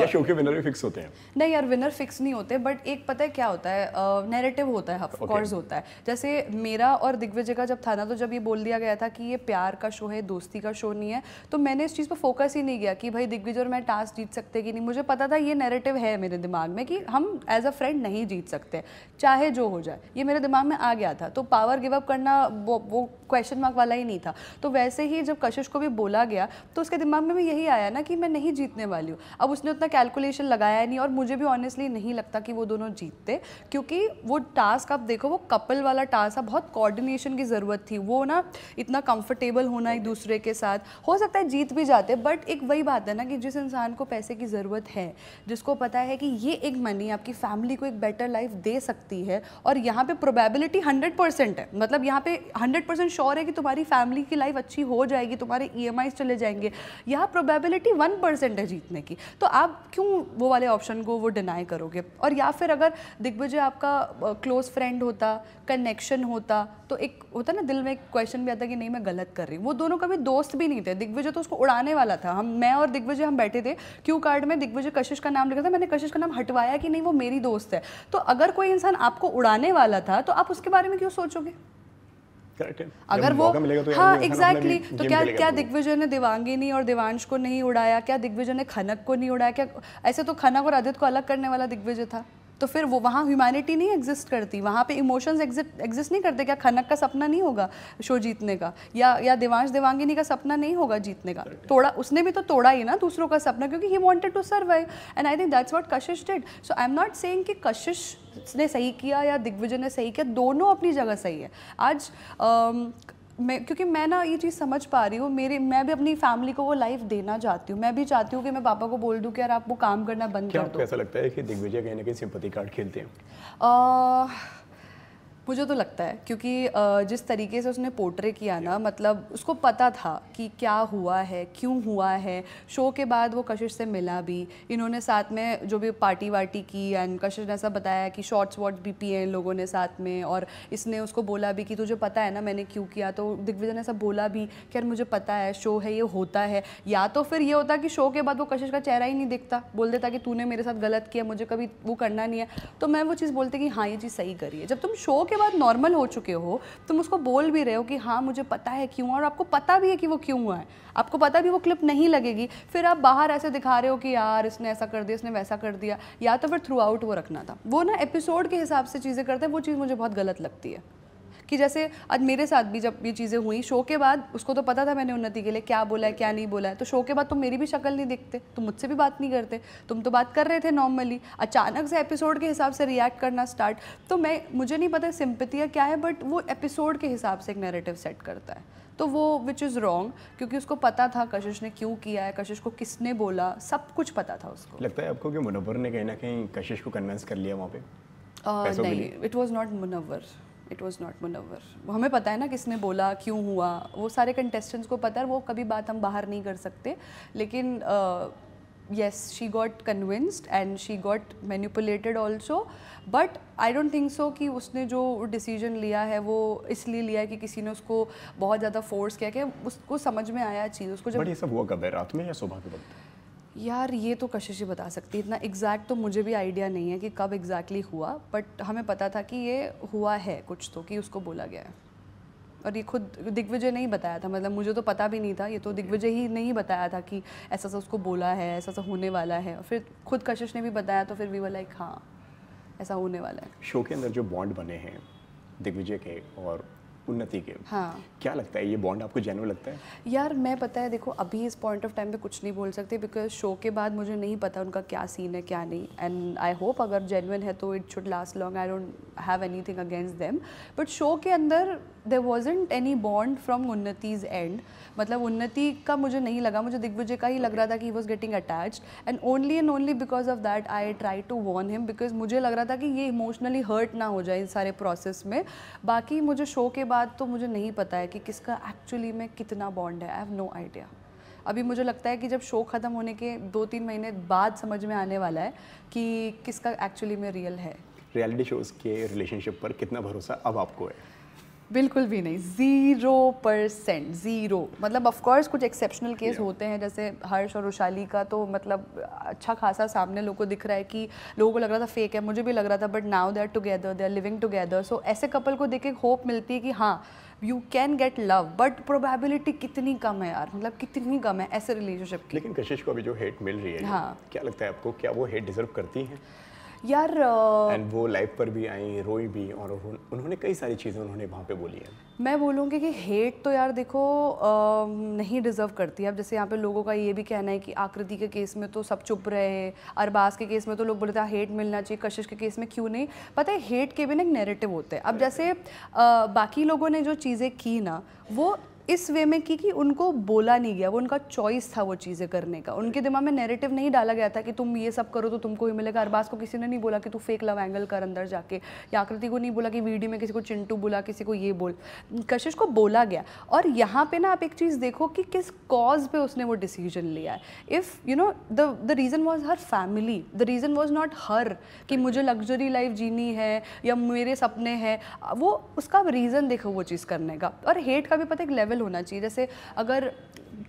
या शो के विनर भी फिक्स होते हैं नहीं यार विनर फिक्स नहीं होते बट एक पता है क्या होता है नैरेटिव होता है okay. होता है जैसे मेरा और दिग्विजय का जब था ना तो जब ये बोल दिया गया था कि ये प्यार का शो है दोस्ती का शो नहीं है तो मैंने इस चीज़ पर फोकस ही नहीं किया कि भाई दिग्विजय और मैं टास्क जीत सकते कि नहीं मुझे पता था ये नैरेटिव है मेरे दिमाग में कि हम एज अ फ्रेंड नहीं जीत सकते चाहे जो हो जाए ये मेरे दिमाग में आ गया था तो पावर गिव अप करना वो, वो क्वेश्चन मार्क वाला ही नहीं था तो वैसे ही जब कशिश को भी बोला गया तो उसके दिमाग में भी यही आया ना कि मैं नहीं जीतने वाली हूँ अब उसने उतना कैलकुलेशन लगाया नहीं और मुझे भी ऑनेस्टली नहीं लगता कि वो दोनों जीतते क्योंकि वो टास्क आप देखो वो कपल वाला टास्क था बहुत कोऑर्डिनेशन की ज़रूरत थी वो ना इतना कंफर्टेबल होना एक दूसरे के साथ हो सकता है जीत भी जाते बट एक वही बात है ना कि जिस इंसान को पैसे की ज़रूरत है जिसको पता है कि ये एक मनी आपकी फैमिली को एक बेटर लाइफ दे सकती है और यहाँ पे प्रोबेबिलिटी हंड्रेड परसेंट है मतलब यहाँ पे हंड्रेड परसेंट श्योर है कि तुम्हारे तुम्हारी फैमिली की लाइफ अच्छी हो जाएगी तुम्हारे ई e चले जाएंगे यह प्रोबेबिलिटी वन परसेंट है जीतने की तो आप क्यों वो वाले ऑप्शन को वो डिनाई करोगे और या फिर अगर दिग्विजय आपका क्लोज फ्रेंड होता कनेक्शन होता तो एक होता ना दिल में एक क्वेश्चन भी आता कि नहीं मैं गलत कर रही हूँ वो दोनों कभी दोस्त भी नहीं थे दिग्विजय तो उसको उड़ाने वाला था हम मैं और दिग्विजय हम बैठे थे क्यू कार्ड में दिग्विजय कशिश का नाम लिखा था मैंने कशिश का नाम हटवाया कि नहीं वो मेरी दोस्त है तो अगर कोई इंसान आपको उड़ाने वाला था तो आप उसके बारे में क्यों सोचोगे अगर वो तो हाँ एग्जैक्टली तो क्या क्या दिग्विजय ने देवांगिनी और देवांश को नहीं उड़ाया क्या दिग्विजय ने खनक को नहीं उड़ाया क्या ऐसे तो खनक और आदित्य को अलग करने वाला दिग्विजय था तो फिर वो वहाँ ह्यूमैनिटी नहीं एग्जिस्ट करती वहाँ पे इमोशंस एग्जिस्ट नहीं करते क्या खनक का सपना नहीं होगा शो जीतने का या या देवांश देवांगिनी का सपना नहीं होगा जीतने का तोड़ा उसने भी तो तोड़ा ही ना दूसरों का सपना क्योंकि he wanted to survive and I think that's what Kashish did so I am not saying कि कशिश ने सही किया या दिग्विजय ने सही किया दोनों अपनी जगह सही है आज मैं क्योंकि मैं ना ये चीज़ समझ पा रही हूँ मेरे मैं भी अपनी फैमिली को वो लाइफ देना चाहती हूँ मैं भी चाहती हूँ कि मैं पापा को बोल दूँ कि यार आप वो काम करना बंद कर दो कैसा लगता है कि दिग्विजय कहीं ना कहीं सिंपति कार्ड खेलते हैं मुझे तो लगता है क्योंकि जिस तरीके से उसने पोर्ट्रे किया ना मतलब उसको पता था कि क्या हुआ है क्यों हुआ है शो के बाद वो कशिश से मिला भी इन्होंने साथ में जो भी पार्टी वार्टी की एंड कशिश ने ऐसा बताया कि शॉर्ट्स वॉट्स भी पिए हैं लोगों ने साथ में और इसने उसको बोला भी कि तुझे पता है ना मैंने क्यों किया तो दिग्विजय ने ऐसा बोला भी कि यार मुझे पता है शो है ये होता है या तो फिर ये होता कि शो के बाद वो कशिश का चेहरा ही नहीं दिखता बोल देता कि तूने मेरे साथ गलत किया मुझे कभी वो करना नहीं है तो मैं वो चीज़ बोलती कि हाँ ये चीज़ सही करी है जब तुम शो के बाद नॉर्मल हो चुके हो तुम उसको बोल भी रहे हो कि हाँ मुझे पता है क्यों और आपको पता भी है कि वो क्यों हुआ है आपको पता भी वो क्लिप नहीं लगेगी फिर आप बाहर ऐसे दिखा रहे हो कि यार इसने ऐसा कर दिया इसने वैसा कर दिया या तो फिर थ्रू आउट वो रखना था वो ना एपिसोड के हिसाब से चीज़ें करते हैं वो चीज़ मुझे बहुत गलत लगती है कि जैसे आज मेरे साथ भी जब ये चीज़ें हुई शो के बाद उसको तो पता था मैंने उन्नति के लिए क्या बोला है क्या नहीं बोला है तो शो के बाद तुम मेरी भी शक्ल नहीं देखते तुम मुझसे भी बात नहीं करते तुम तो बात कर रहे थे नॉर्मली अचानक से एपिसोड के हिसाब से रिएक्ट करना स्टार्ट तो मैं मुझे नहीं पता सिंपतिया क्या है बट वो एपिसोड के हिसाब से एक नेरेटिव सेट करता है तो वो विच इज़ रॉन्ग क्योंकि उसको पता था कशिश ने क्यों किया है कशिश को किसने बोला सब कुछ पता था उसको लगता है आपको कि मुनवर ने कहीं ना कहीं कशिश को कन्वेंस कर लिया वहाँ पे uh, नहीं it was not Munawar it was not Munawar हमें पता है ना किसने बोला क्यों हुआ वो सारे कंटेस्टेंट्स को पता है वो कभी बात हम बाहर नहीं कर सकते लेकिन yes she got convinced and she got manipulated also but I don't think so कि उसने जो डिसीजन लिया है वो इसलिए लिया है कि किसी ने उसको बहुत ज़्यादा फोर्स किया कि उसको समझ में आया चीज़ उसको जब ये सब हुआ कब है रात में या सुबह के वक्त यार ये तो कशिश ही बता सकती है इतना एग्जैक्ट तो मुझे भी आइडिया नहीं है कि कब एग्जैक्टली exactly हुआ बट हमें पता था कि ये हुआ है कुछ तो कि उसको बोला गया है और ये खुद दिग्विजय नहीं बताया था मतलब मुझे तो पता भी नहीं था ये तो दिग्विजय ही नहीं बताया था कि ऐसा सा उसको बोला है ऐसा सा होने वाला है और फिर खुद कशिश ने भी बताया तो फिर वी वाला लाइक हाँ ऐसा होने वाला है शो के अंदर जो बॉन्ड बने हैं दिग्विजय के और उन्नति के हाँ क्या लगता है ये बॉन्ड आपको जेनवल लगता है यार मैं पता है देखो अभी इस पॉइंट ऑफ टाइम पे कुछ नहीं बोल सकते बिकॉज शो के बाद मुझे नहीं पता उनका क्या सीन है क्या नहीं एंड आई होप अगर जेनुअन है तो it should last long I don't have anything against them but show के अंदर there wasn't any bond from उन्नतिज एंड मतलब उन्नति का मुझे नहीं लगा मुझे दिग्विजय का ही लग रहा था कि he was getting attach and only and only because of that I try to warn him because मुझे लग रहा था कि ये इमोशनली हर्ट ना हो जाए इन सारे प्रोसेस में बाकी मुझे शो के बाद तो मुझे नहीं पता है कि किसका एक्चुअली में कितना बॉन्ड है आई हैव नो आइडिया अभी मुझे लगता है कि जब शो ख़त्म होने के दो तीन महीने बाद समझ में आने वाला है कि किसका एक्चुअली में रियल है रियलिटी शोज़ के रिलेशनशिप पर कितना भरोसा अब आपको है बिल्कुल भी नहीं ज़ीरो परसेंट ज़ीरो मतलब ऑफ कोर्स कुछ एक्सेप्शनल केस yeah. होते हैं जैसे हर्ष और उशाली का तो मतलब अच्छा खासा सामने लोगों को दिख रहा है कि लोगों को लग रहा था फेक है मुझे भी लग रहा था but now they are together they are living together so ऐसे कपल को देख के होप मिलती है कि हाँ you can get love but probability कितनी कम है यार मतलब कितनी कम है ऐसे रिलेशनशिप लेकिन कशिश को अभी जो हेट मिल रही है हाँ क्या लगता है आपको क्या वो हेट डिजर्व करती है यार एंड वो लाइफ पर भी आई रोई भी और उन्होंने कई सारी चीज़ें उन्होंने वहाँ पे बोली है मैं बोलूँगी कि हेट तो यार देखो आ, नहीं डिज़र्व करती अब जैसे यहाँ पे लोगों का ये भी कहना है कि आकृति के केस में तो सब चुप रहे अरबाज के केस में तो लोग बोले थे हेट मिलना चाहिए कशिश के केस में क्यों नहीं पता है हेट के भी ना एक नेरेटिव होते हैं अब जैसे बाकी लोगों ने जो चीज़ें की ना वो इस वे में की कि उनको बोला नहीं गया वो उनका चॉइस था वो चीज़ें करने का उनके दिमाग में नेरेटिव नहीं डाला गया था कि तुम ये सब करो तो तुमको ही मिलेगा अरबाज को किसी ने नहीं बोला कि तू फेक लव एंगल कर अंदर जाके या आकृति को नहीं बोला कि वीडियो में किसी को चिंटू बोला किसी को ये बोल कशिश को बोला गया और यहाँ पर ना आप एक चीज़ देखो कि किस कॉज पर उसने वो डिसीजन लिया है if you know the the reason was her family the reason was not her कि मुझे लग्जरी लाइफ जीनी है या मेरे सपने हैं वो उसका रीज़न देखो वो चीज़ करने का और हेट का भी पता एक लेवल लेवल होना चाहिए जैसे अगर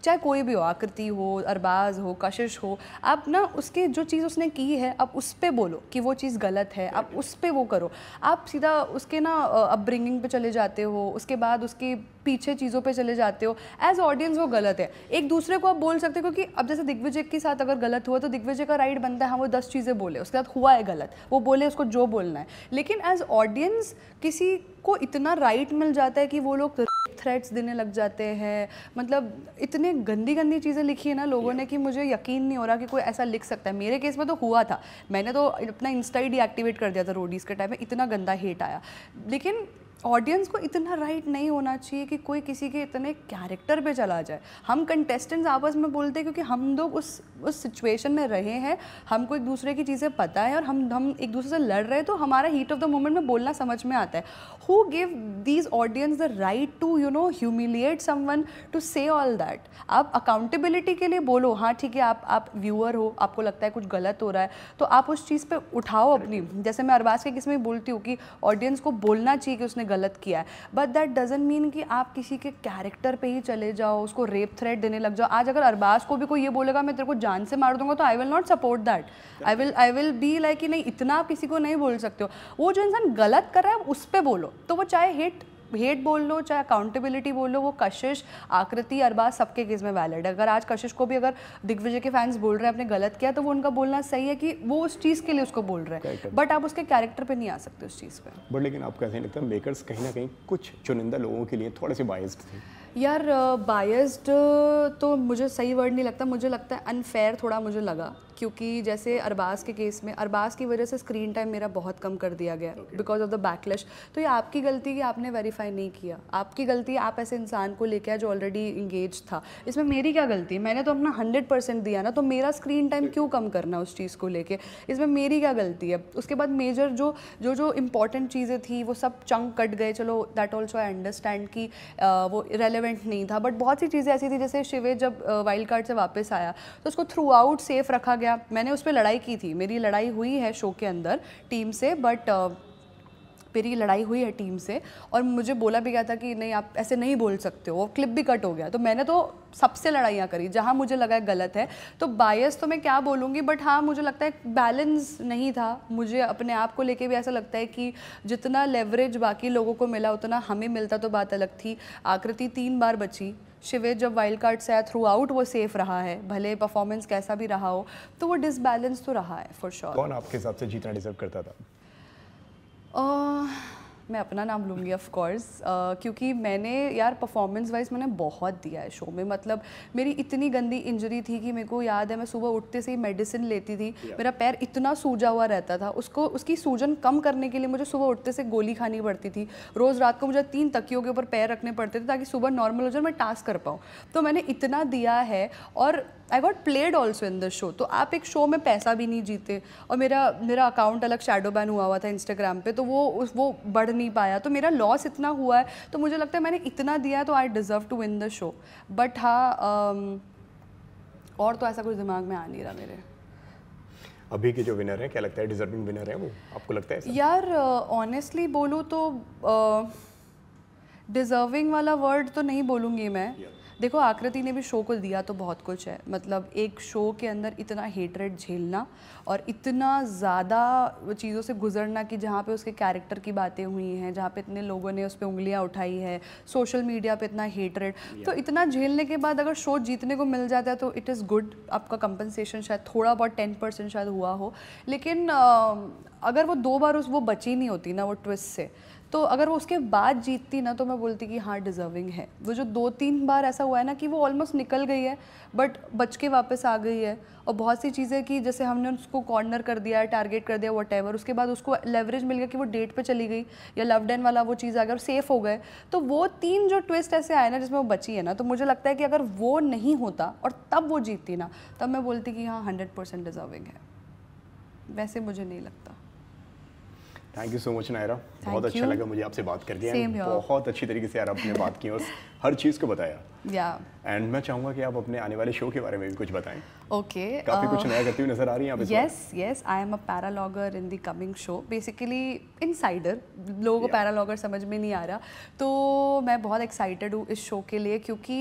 चाहे कोई भी हो आकृति हो अरबाज हो कशिश हो आप ना उसके जो चीज़ उसने की है आप उस पर बोलो कि वो चीज़ गलत है आप उस पर वो करो आप सीधा उसके ना अपब्रिंगिंग पे चले जाते हो उसके बाद उसके पीछे चीज़ों पे चले जाते हो एज ऑडियंस वो गलत है एक दूसरे को आप बोल सकते हो क्योंकि अब जैसे दिग्विजय के साथ अगर गलत हुआ तो दिग्विजय का राइट बनता है हाँ वो दस चीज़ें बोले उसके साथ हुआ है गलत वो बोले उसको जो बोलना है लेकिन एज ऑडियंस किसी को इतना राइट मिल जाता है कि वो लोग रेप थ्रेट्स देने लग जाते हैं मतलब इतने गंदी गंदी चीज़ें लिखी है ना लोगों ने कि मुझे यकीन नहीं हो रहा कि कोई ऐसा लिख सकता है मेरे केस में तो हुआ था मैंने तो अपना इंस्टा ही डीएक्टिवेट कर दिया था रोडीज़ के टाइम में इतना गंदा हेट आया लेकिन ऑडियंस को इतना राइट नहीं होना चाहिए कि कोई किसी के इतने कैरेक्टर पे चला जाए हम कंटेस्टेंट्स आपस में बोलते हैं क्योंकि हम लोग उस उस सिचुएशन में रहे हैं हमको एक दूसरे की चीज़ें पता है और हम हम एक दूसरे से लड़ रहे हैं तो हमारा हीट ऑफ द मोमेंट में बोलना समझ में आता है who give these audience the right to you know humiliate someone to say all that आप अकाउंटेबिलिटी के लिए बोलो हाँ ठीक है आप आप व्यूअर हो आपको लगता है कुछ गलत हो रहा है तो आप उस चीज़ पे उठाओ अपनी जैसे मैं अरबाज के किस में बोलती हूँ कि ऑडियंस को बोलना चाहिए कि उसने गलत किया है बट दैट डजेंट मीन कि आप किसी के कैरेक्टर पे ही चले जाओ उसको रेप थ्रेट देने लग जाओ आज अगर अरबाज को भी कोई ये बोलेगा मैं तेरे को जान से मार दूंगा तो I will not support that I will I will be like कि नहीं इतना आप किसी को नहीं बोल सकते हो वो जो इंसान गलत कर रहा है उस पर बोलो तो वो चाहे हिट हेट बोल लो चाहे अकाउंटेबिलिटी बोल लो वो कशिश आकृति अरबाज सबके केस में वैलिड है अगर आज कशिश को भी अगर दिग्विजय के फैंस बोल रहे हैं आपने गलत किया तो वो उनका बोलना सही है कि वो उस चीज़ के लिए उसको बोल रहे हैं बट आप उसके कैरेक्टर पे नहीं आ सकते उस चीज़ पे बट लेकिन आपको ऐसा नहीं लगता मेकर्स कहीं ना कहीं कुछ चुनिंदा लोगों के लिए थोड़े से बायस थे यार बायस्ड तो मुझे सही वर्ड नहीं लगता मुझे लगता है अनफेयर थोड़ा मुझे लगा क्योंकि जैसे अरबाज के केस में अरबाज की वजह से स्क्रीन टाइम मेरा बहुत कम कर दिया गया बिकॉज ऑफ द बैकलश तो ये आपकी गलती कि आपने वेरीफाई नहीं किया आपकी गलती आप ऐसे इंसान को लेके आए जो ऑलरेडी इंगेज था इसमें मेरी क्या गलती मैंने तो अपना हंड्रेड परसेंट दिया ना तो मेरा स्क्रीन टाइम क्यों कम करना उस चीज़ को लेके इसमें मेरी क्या गलती है उसके बाद मेजर जो जो जो इंपॉर्टेंट चीज़ें थी वो सब चंक कट गए चलो दैट ऑल्सो आई अंडरस्टैंड कि वो रेलिवेंट रेलेवेंट नहीं था बट बहुत सी चीज़ें ऐसी थी जैसे शिवे जब वाइल्ड कार्ड से वापस आया तो उसको थ्रू आउट सेफ रखा गया मैंने उस पर लड़ाई की थी मेरी लड़ाई हुई है शो के अंदर टीम से बट मेरी लड़ाई हुई है टीम से और मुझे बोला भी गया था कि नहीं आप ऐसे नहीं बोल सकते हो क्लिप भी कट हो गया तो मैंने तो सबसे लड़ाइयाँ करी जहाँ मुझे लगा गलत है तो बायस तो मैं क्या बोलूँगी बट हाँ मुझे लगता है बैलेंस नहीं था मुझे अपने आप को लेके भी ऐसा लगता है कि जितना लेवरेज बाकी लोगों को मिला उतना हमें मिलता तो बात अलग थी आकृति तीन बार बची शिवेज जब वाइल्ड कार्ड से आया थ्रू आउट वो सेफ रहा है भले परफॉर्मेंस कैसा भी रहा हो तो वो डिसबैलेंस तो रहा है फॉर श्योर sure. कौन आपके हिसाब से जीतना डिजर्व करता था मैं अपना नाम लूँगी ऑफकोर्स uh, क्योंकि मैंने यार परफॉर्मेंस वाइज मैंने बहुत दिया है शो में मतलब मेरी इतनी गंदी इंजरी थी कि मेरे को याद है मैं सुबह उठते से ही मेडिसिन लेती थी yeah. मेरा पैर इतना सूजा हुआ रहता था उसको उसकी सूजन कम करने के लिए मुझे सुबह उठते से गोली खानी पड़ती थी रोज़ रात को मुझे तीन तकियों के ऊपर पैर रखने पड़ते थे ताकि सुबह नॉर्मल हो जाए मैं टास्क कर पाऊँ तो मैंने इतना दिया है और I got played also in the show तो आप एक शो में पैसा भी नहीं जीते और मेरा मेरा अकाउंट अलग शेडो बैन हुआ हुआ था इंस्टाग्राम पे तो वो उस वो बढ़ नहीं पाया तो मेरा लॉस इतना हुआ है तो मुझे लगता है मैंने इतना दिया तो I deserve to win the show but हाँ um, और तो ऐसा कुछ दिमाग में आ नहीं रहा मेरे अभी के जो विनर हैं क्या लगता है डिजर्विंग विनर है वो आपको लगता है यार ऑनेस्टली uh, बोलूँ तो डिजर्विंग uh, वाला वर्ड तो नहीं बोलूँगी मैं yeah. देखो आकृति ने भी शो को दिया तो बहुत कुछ है मतलब एक शो के अंदर इतना हेटरेट झेलना और इतना ज़्यादा चीज़ों से गुजरना कि जहाँ पे उसके कैरेक्टर की बातें हुई हैं जहाँ पे इतने लोगों ने उस पर उंगलियाँ उठाई है सोशल मीडिया पे इतना हेटरेट तो इतना झेलने के बाद अगर शो जीतने को मिल जाता है तो इट इज़ गुड आपका कंपनसेशन शायद थोड़ा बहुत टेन परसेंट शायद हुआ हो लेकिन अगर वो दो बार उस वो बची नहीं होती ना वो ट्विस्ट से तो अगर वो उसके बाद जीतती ना तो मैं बोलती कि हाँ डिज़र्विंग है वो जो दो तीन बार ऐसा हुआ है ना कि वो ऑलमोस्ट निकल गई है बट बच के वापस आ गई है और बहुत सी चीज़ें कि जैसे हमने उसको कॉर्नर कर दिया टारगेट कर दिया वट उसके बाद उसको लेवरेज मिल गया कि वो डेट पर चली गई या लव डेन वाला वो चीज़ आ गया सेफ हो गए तो वो तीन जो ट्विस्ट ऐसे आए ना जिसमें वो बची है ना तो मुझे लगता है कि अगर वो नहीं होता और तब वो जीतती ना तब मैं बोलती कि हाँ हंड्रेड परसेंट डिज़र्विंग है वैसे मुझे नहीं लगता thank you so much Naira बहुत अच्छा लगा मुझे आपसे बात करके बहुत अच्छी तरीके से यार आपने [laughs] बात की और हर चीज़ को बताया एंड yeah. मैं चाहूंगा कि आप अपने आने वाले शो के बारे में भी कुछ बताएं ओके okay, काफ़ी uh, कुछ नया करती हुई नजर आ रही है yes yes I am a paralogger in the coming show basically insider लोगों को yeah. पैरालॉगर समझ में नहीं आ रहा तो मैं बहुत एक्साइटेड हूँ इस शो के लिए क्योंकि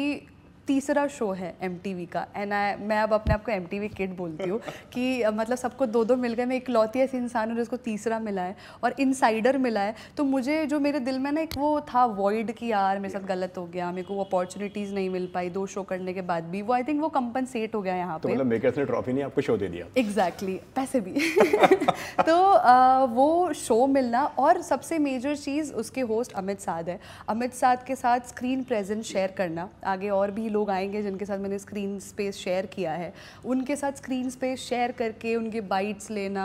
तीसरा शो है एम का एंड आई मैं अब अपने आप को एम टी किड बोलती हूँ [laughs] कि मतलब सबको दो दो मिल गए मैं इकलौती ऐसी इंसान हूँ जिसको तीसरा मिला है और इनसाइडर मिला है तो मुझे जो मेरे दिल में ना एक वो था वॉइड कि यार मेरे साथ गलत हो गया मेरे को वो अपॉर्चुनिटीज़ नहीं मिल पाई दो शो करने के बाद भी वो आई थिंक वो कंपनसेट हो गया यहाँ तो मतलब पे मतलब मेकर्स ने ट्रॉफी नहीं आपको शो दे दिया एग्जैक्टली exactly, पैसे भी [laughs] [laughs] तो आ, वो शो मिलना और सबसे मेजर चीज़ उसके होस्ट अमित साध है अमित साध के साथ स्क्रीन प्रेजेंस शेयर करना आगे और भी लोग आएंगे जिनके साथ मैंने स्क्रीन स्पेस शेयर किया है उनके साथ स्क्रीन स्पेस शेयर करके उनके बाइट्स लेना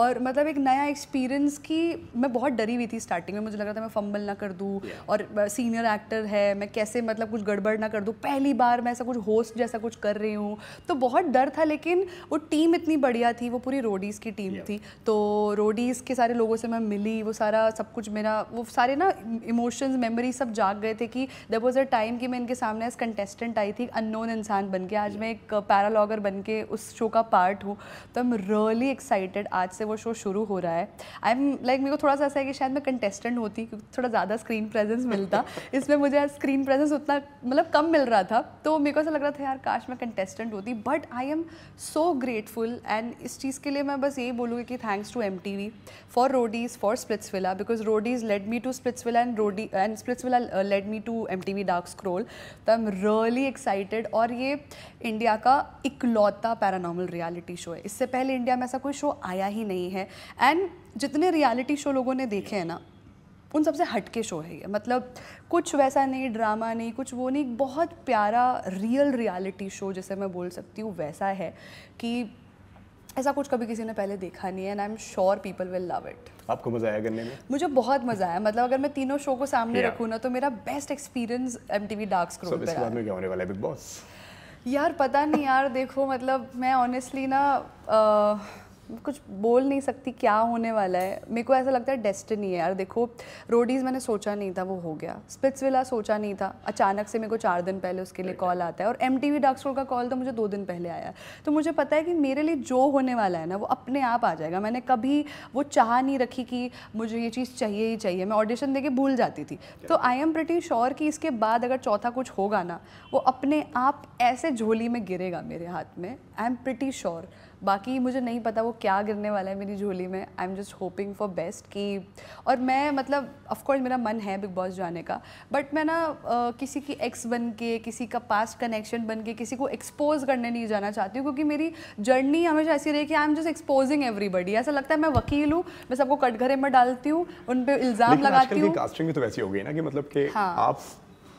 और मतलब एक नया एक्सपीरियंस की मैं बहुत डरी हुई थी स्टार्टिंग में मुझे लग रहा था मैं फंबल ना कर दूँ yeah. और सीनियर एक्टर है मैं कैसे मतलब कुछ गड़बड़ ना कर दूँ पहली बार मैं ऐसा कुछ होस्ट जैसा कुछ कर रही हूँ तो बहुत डर था लेकिन वो टीम इतनी बढ़िया थी वो पूरी रोडीज़ की टीम थी तो रोडीज़ के सारे लोगों से मैं मिली वो सारा सब कुछ मेरा वो सारे ना इमोशंस मेमोरी सब जाग गए थे कि देर वॉज अ टाइम कि मैं इनके सामने एज कंटेस्टेंट कंटेस्टेंट आई थी अननोन इंसान बन के आज मैं एक पैरालॉगर बन के उस शो का पार्ट हूँ तो आई एम रियली एक्साइटेड आज से वो शो शुरू हो रहा है आई एम लाइक मेरे को थोड़ा सा ऐसा है कि शायद मैं कंटेस्टेंट होती क्योंकि थोड़ा ज़्यादा स्क्रीन प्रेजेंस मिलता [laughs] इसमें मुझे स्क्रीन प्रेजेंस उतना मतलब कम मिल रहा था तो मेरे को ऐसा लग रहा था यार काश मैं कंटेस्टेंट होती but I am so grateful and इस चीज़ के लिए मैं बस यही बोलूँगी कि thanks to M T V for Roadies for Splitsvilla because Roadies let me to Splitsvilla and Roadie and Splitsvilla let me to M T V Dark Scroll तो I am really really excited और ये India का इकलौता paranormal reality show है इससे पहले India में ऐसा कोई शो आया ही नहीं है एंड जितने रियलिटी शो लोगों ने देखे हैं ना उन सबसे हटके शो है ये मतलब कुछ वैसा नहीं ड्रामा नहीं कुछ वो नहीं बहुत प्यारा रियल रियलिटी शो जैसे मैं बोल सकती हूँ वैसा है कि ऐसा कुछ कभी किसी ने पहले देखा नहीं है and I am sure people will love it आपको मजा आया करने में मुझे बहुत मजा आया मतलब अगर मैं तीनों शो को सामने yeah. रखूँ ना तो मेरा best experience M T V Dark Scroll so, पर में क्या होने वाला है बिग बॉस यार पता नहीं यार देखो मतलब मैं ऑनेस्टली ना uh, कुछ बोल नहीं सकती क्या होने वाला है मेरे को ऐसा लगता है डेस्टिनी है यार देखो रोडीज़ मैंने सोचा नहीं था वो हो गया स्पिट्स विला सोचा नहीं था अचानक से मेरे को चार दिन पहले उसके लिए कॉल आता है और एम टी वी का कॉल तो मुझे दो दिन पहले आया तो मुझे पता है कि मेरे लिए जो होने वाला है ना वो अपने आप आ जाएगा मैंने कभी वो चाह नहीं रखी कि मुझे ये चीज़ चाहिए ही चाहिए मैं ऑडिशन दे के भूल जाती थी तो आई एम प्रटी श्योर कि इसके बाद अगर चौथा कुछ होगा ना वो अपने आप ऐसे झोली में गिरेगा मेरे हाथ में आई एम प्रटी श्योर बाकी मुझे नहीं पता वो क्या गिरने वाला है मेरी झोली में I am just hoping for best कि और मैं मतलब ऑफकोर्स मेरा मन है बिग बॉस जाने का बट मैं ना किसी की एक्स बन के किसी का पास्ट कनेक्शन बन के किसी को एक्सपोज करने नहीं जाना चाहती हूँ क्योंकि मेरी जर्नी हमेशा ऐसी रही कि I am just exposing everybody ऐसा लगता है मैं वकील हूँ मैं सबको कटघरे में डालती हूँ उन पर इल्ज़ाम लगाती हूँ कास्टिंग भी तो वैसी हो गई ना कि मतलब कि हाँ. आप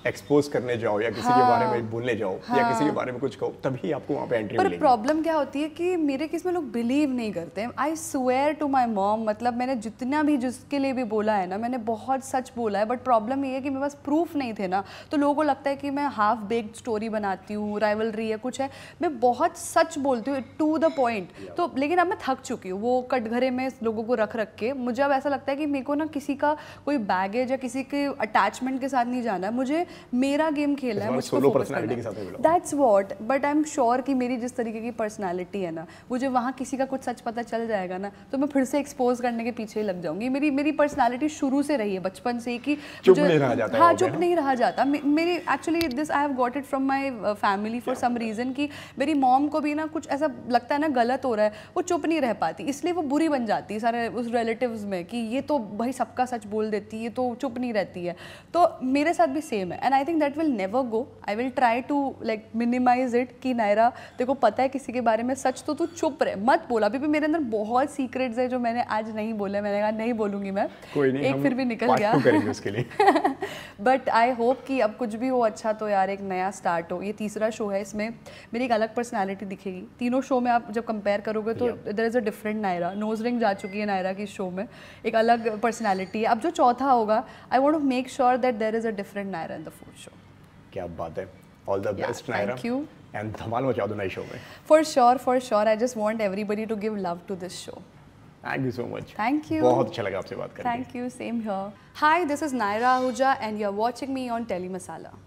एक्सपोज करने जाओ या किसी हाँ। के बारे में हाँ। बोलने जाओ हाँ। या किसी के हाँ। बारे में कुछ कहो तभी आपको वहाँ पे एंट्री पर प्रॉब्लम क्या होती है कि मेरे केस में लोग बिलीव नहीं करते I swear to my mom मतलब मैंने जितना भी जिसके लिए भी बोला है ना मैंने बहुत सच बोला है बट प्रॉब्लम ये है कि मेरे पास प्रूफ नहीं थे ना तो लोगों को लगता है कि मैं हाफ बेग्ड स्टोरी बनाती हूँ राइवलरी या कुछ है मैं बहुत सच बोलती हूँ टू द पॉइंट तो लेकिन अब मैं थक चुकी हूँ वो कटघरे में लोगों को रख रख के मुझे अब ऐसा लगता है कि मेरे को ना किसी का कोई बैगेज या किसी के अटैचमेंट के साथ नहीं जाना है मुझे मेरा गेम खेला है मुझको that's what but I am sure कि मेरी जिस तरीके की पर्सनैलिटी है ना मुझे वहाँ किसी का कुछ सच पता चल जाएगा ना तो मैं फिर से एक्सपोज करने के पीछे ही लग जाऊंगी मेरी मेरी पर्सनैलिटी शुरू से रही है बचपन से कि हाँ चुप नहीं रहा जाता हाँ, मेरी actually this I have got it from my family for some reason कि मेरी मॉम को भी ना कुछ ऐसा लगता है ना गलत हो रहा है वो चुप नहीं रह पाती इसलिए वो बुरी बन जाती है सारे उस रिलेटिव्स में कि ये तो भाई सबका सच बोल देती है तो चुप नहीं रहती है तो मेरे साथ भी सेम है and I think that will never go I will try to like minimize it कि नायरा देखो पता है किसी के बारे में सच तो तू चुप रहे मत बोला अभी भी मेरे अंदर बहुत सीक्रेट्स है जो मैंने आज नहीं बोले मैंने कहा नहीं बोलूंगी मैं कोई नहीं, एक फिर भी निकल गया बट आई होप कि अब कुछ भी हो अच्छा तो यार एक नया स्टार्ट हो ये तीसरा शो है इसमें मेरी एक अलग पर्सनैलिटी दिखेगी तीनों शो में आप जब कंपेयर करोगे तो there is a different Naira nose ring जा चुकी है नायरा की शो में एक अलग पर्सनैलिटी है अब जो चौथा होगा I want make sure that there is a different Naira in the food show क्या बात है all the best Naira thank you and धमाल मचा दो नए शो में for sure for sure I just want everybody to give love to this show Thank you so much. Thank you. बहुत अच्छा लगा आपसे बात करके. Thank you. Same here. Hi, this is Naira Ahuja and you're watching me on Telly Masala.